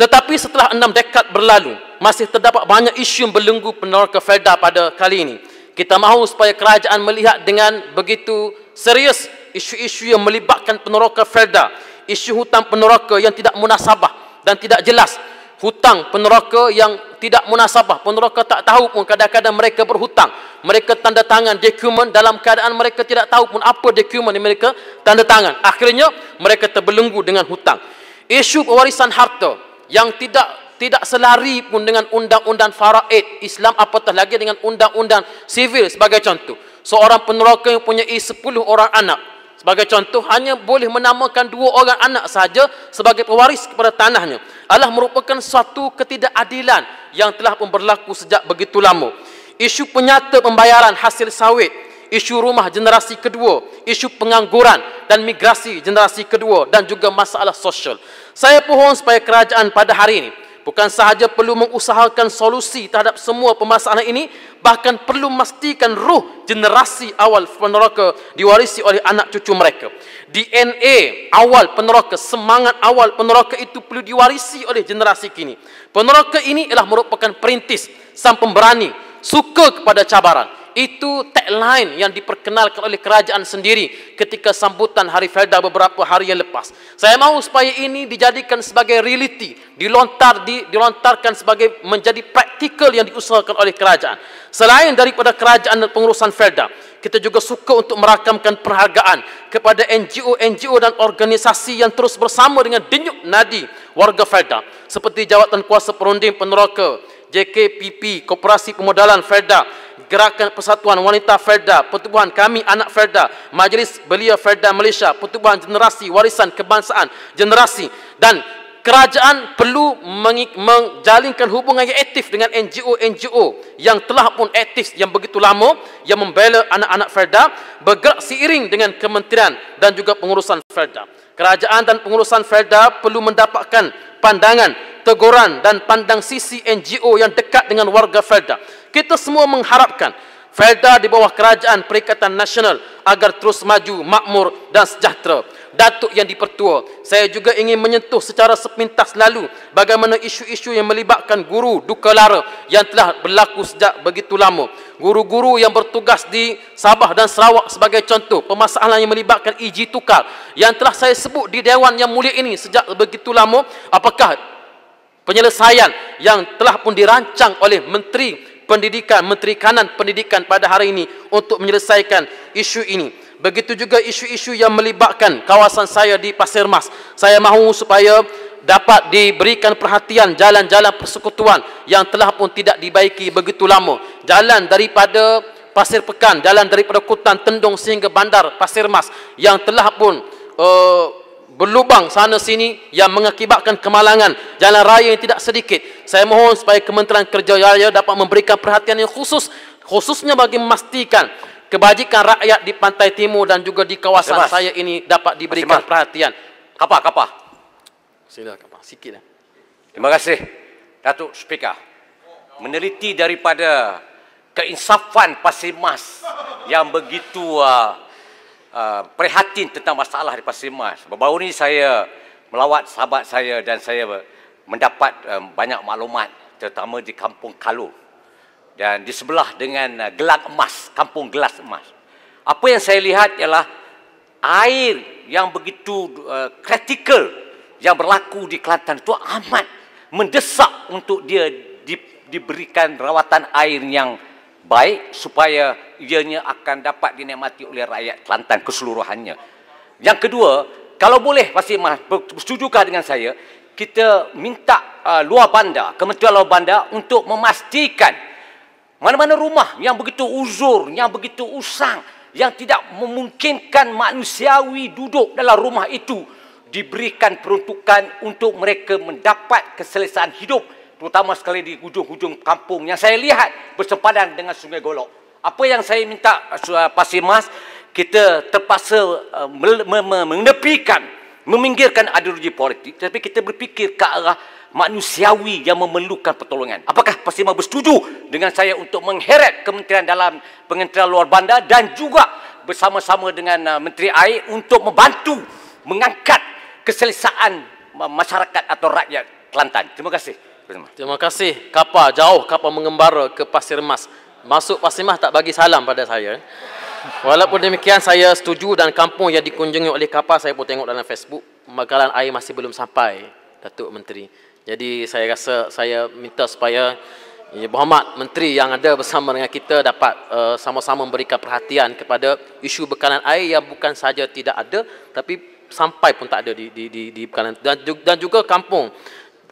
Tetapi setelah enam dekad berlalu, masih terdapat banyak isu yang belenggu peneroka Felda pada kali ini. Kita mahu supaya kerajaan melihat dengan begitu serius isu-isu yang melibatkan peneroka Felda, isu hutang peneroka yang tidak munasabah dan tidak jelas, hutang peneroka yang tidak munasabah, peneroka tak tahu pun kadang-kadang mereka berhutang, mereka tanda tangan dokumen dalam keadaan mereka tidak tahu pun apa dokumen yang mereka tanda tangan. Akhirnya mereka terbelenggu dengan hutang. Isu warisan harta yang tidak tidak selari pun dengan undang-undang faraid Islam apatah lagi dengan undang-undang sivil sebagai contoh. Seorang peneroka yang punya 10 orang anak, Sebagai contoh, hanya boleh menamakan dua orang anak sahaja sebagai pewaris kepada tanahnya. Allah merupakan suatu ketidakadilan yang telah pun berlaku sejak begitu lama. Isu penyata pembayaran hasil sawit, isu rumah generasi kedua, isu pengangguran dan migrasi generasi kedua dan juga masalah sosial. Saya pohon supaya kerajaan pada hari ini bukan sahaja perlu mengusahakan solusi terhadap semua permasalahan ini bahkan perlu memastikan ruh generasi awal peneroka diwarisi oleh anak cucu mereka DNA awal peneroka semangat awal peneroka itu perlu diwarisi oleh generasi kini peneroka ini ialah merupakan perintis sang pemberani suka kepada cabaran itu tagline yang diperkenalkan oleh kerajaan sendiri ketika sambutan Hari Felda beberapa hari yang lepas. Saya mahu supaya ini dijadikan sebagai realiti, dilontar di, dilontarkan sebagai menjadi praktikal yang diusahakan oleh kerajaan. Selain daripada kerajaan dan pengurusan Felda, kita juga suka untuk merakamkan perhargaan kepada NGO-NGO dan organisasi yang terus bersama dengan denyut nadi warga Felda. Seperti Jawatan Kuasa Perunding Peneroka, JKPP, Koperasi Pemodalan Felda, gerakan persatuan wanita Ferda, pertubuhan kami anak Ferda, majlis belia Ferda Malaysia, pertubuhan generasi warisan kebangsaan generasi dan kerajaan perlu menjalinkan hubungan yang aktif dengan NGO-NGO yang telah pun aktif yang begitu lama yang membela anak-anak Ferda bergerak seiring dengan kementerian dan juga pengurusan Ferda kerajaan dan pengurusan FEDA perlu mendapatkan pandangan, teguran dan pandang sisi NGO yang dekat dengan warga FEDA. Kita semua mengharapkan FEDA di bawah kerajaan Perikatan Nasional agar terus maju, makmur dan sejahtera. Datuk Yang Dipertua. Saya juga ingin menyentuh secara sepintas lalu bagaimana isu-isu yang melibatkan guru duka lara yang telah berlaku sejak begitu lama. Guru-guru yang bertugas di Sabah dan Sarawak sebagai contoh permasalahan yang melibatkan iji e tukar yang telah saya sebut di Dewan Yang Mulia ini sejak begitu lama. Apakah penyelesaian yang telah pun dirancang oleh Menteri Pendidikan, Menteri Kanan Pendidikan pada hari ini untuk menyelesaikan isu ini begitu juga isu-isu yang melibatkan kawasan saya di Pasir Mas. Saya mahu supaya dapat diberikan perhatian jalan-jalan persekutuan yang telah pun tidak dibaiki begitu lama. Jalan daripada Pasir Pekan, jalan daripada Kutan Tendung sehingga bandar Pasir Mas yang telah pun uh, berlubang sana sini yang mengakibatkan kemalangan jalan raya yang tidak sedikit. Saya mohon supaya Kementerian Kerja Raya dapat memberikan perhatian yang khusus khususnya bagi memastikan kebajikan rakyat di pantai timur dan juga di kawasan Mas. saya ini dapat diberikan Mas. perhatian. Kapa, kapa. Sila kapa, sikit. Lah. Terima kasih, Datuk Speaker. Meneliti daripada keinsafan Pasir Mas yang begitu uh, uh, prihatin tentang masalah di Pasir Mas. Baru ini saya melawat sahabat saya dan saya mendapat um, banyak maklumat terutama di Kampung Kalu dan di sebelah dengan uh, gelang emas, kampung gelas emas. Apa yang saya lihat ialah air yang begitu kritikal uh, yang berlaku di Kelantan itu amat mendesak untuk dia di, diberikan rawatan air yang baik supaya ianya akan dapat dinikmati oleh rakyat Kelantan keseluruhannya. Yang kedua, kalau boleh pasti mas bersetujukah dengan saya, kita minta uh, luar bandar, Kementerian Luar Bandar untuk memastikan mana-mana rumah yang begitu uzur, yang begitu usang, yang tidak memungkinkan manusiawi duduk dalam rumah itu diberikan peruntukan untuk mereka mendapat keselesaan hidup terutama sekali di hujung-hujung kampung yang saya lihat bersempadan dengan Sungai Golok. Apa yang saya minta eh, eh, Pasir Mas, kita terpaksa uh, eh, menepikan, meminggirkan ideologi politik tetapi kita berfikir ke arah manusiawi yang memerlukan pertolongan. Apakah Pasir Mah bersetuju dengan saya untuk mengheret Kementerian Dalam Pengentera Luar Bandar dan juga bersama-sama dengan uh, Menteri Air untuk membantu mengangkat keselesaan masyarakat atau rakyat Kelantan. Terima kasih. Terima kasih. Kapal jauh kapal mengembara ke Pasir Mas. Masuk Pasir Mas tak bagi salam pada saya. Walaupun demikian saya setuju dan kampung yang dikunjungi oleh kapal saya pun tengok dalam Facebook. Makalan air masih belum sampai. Datuk Menteri. Jadi saya rasa saya minta supaya Ya Muhammad menteri yang ada bersama dengan kita dapat uh, sama-sama memberikan perhatian kepada isu bekalan air yang bukan saja tidak ada tapi sampai pun tak ada di di di, di bekalan dan dan juga kampung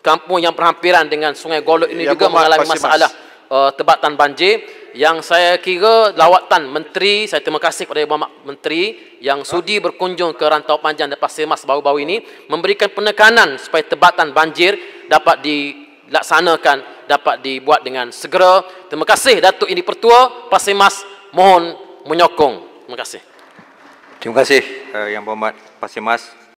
kampung yang berhampiran dengan Sungai Golok ini ya juga Muhammad mengalami Pasimas. masalah uh, tebatan banjir yang saya kira lawatan menteri saya terima kasih kepada Muhammad menteri yang sudi berkunjung ke rantau panjang dan Pasir Mas baru-baru ini memberikan penekanan supaya tebatan banjir dapat dilaksanakan dapat dibuat dengan segera terima kasih Datuk ini Pertua Pasir Mas mohon menyokong terima kasih terima kasih uh, yang berhormat Pasir Mas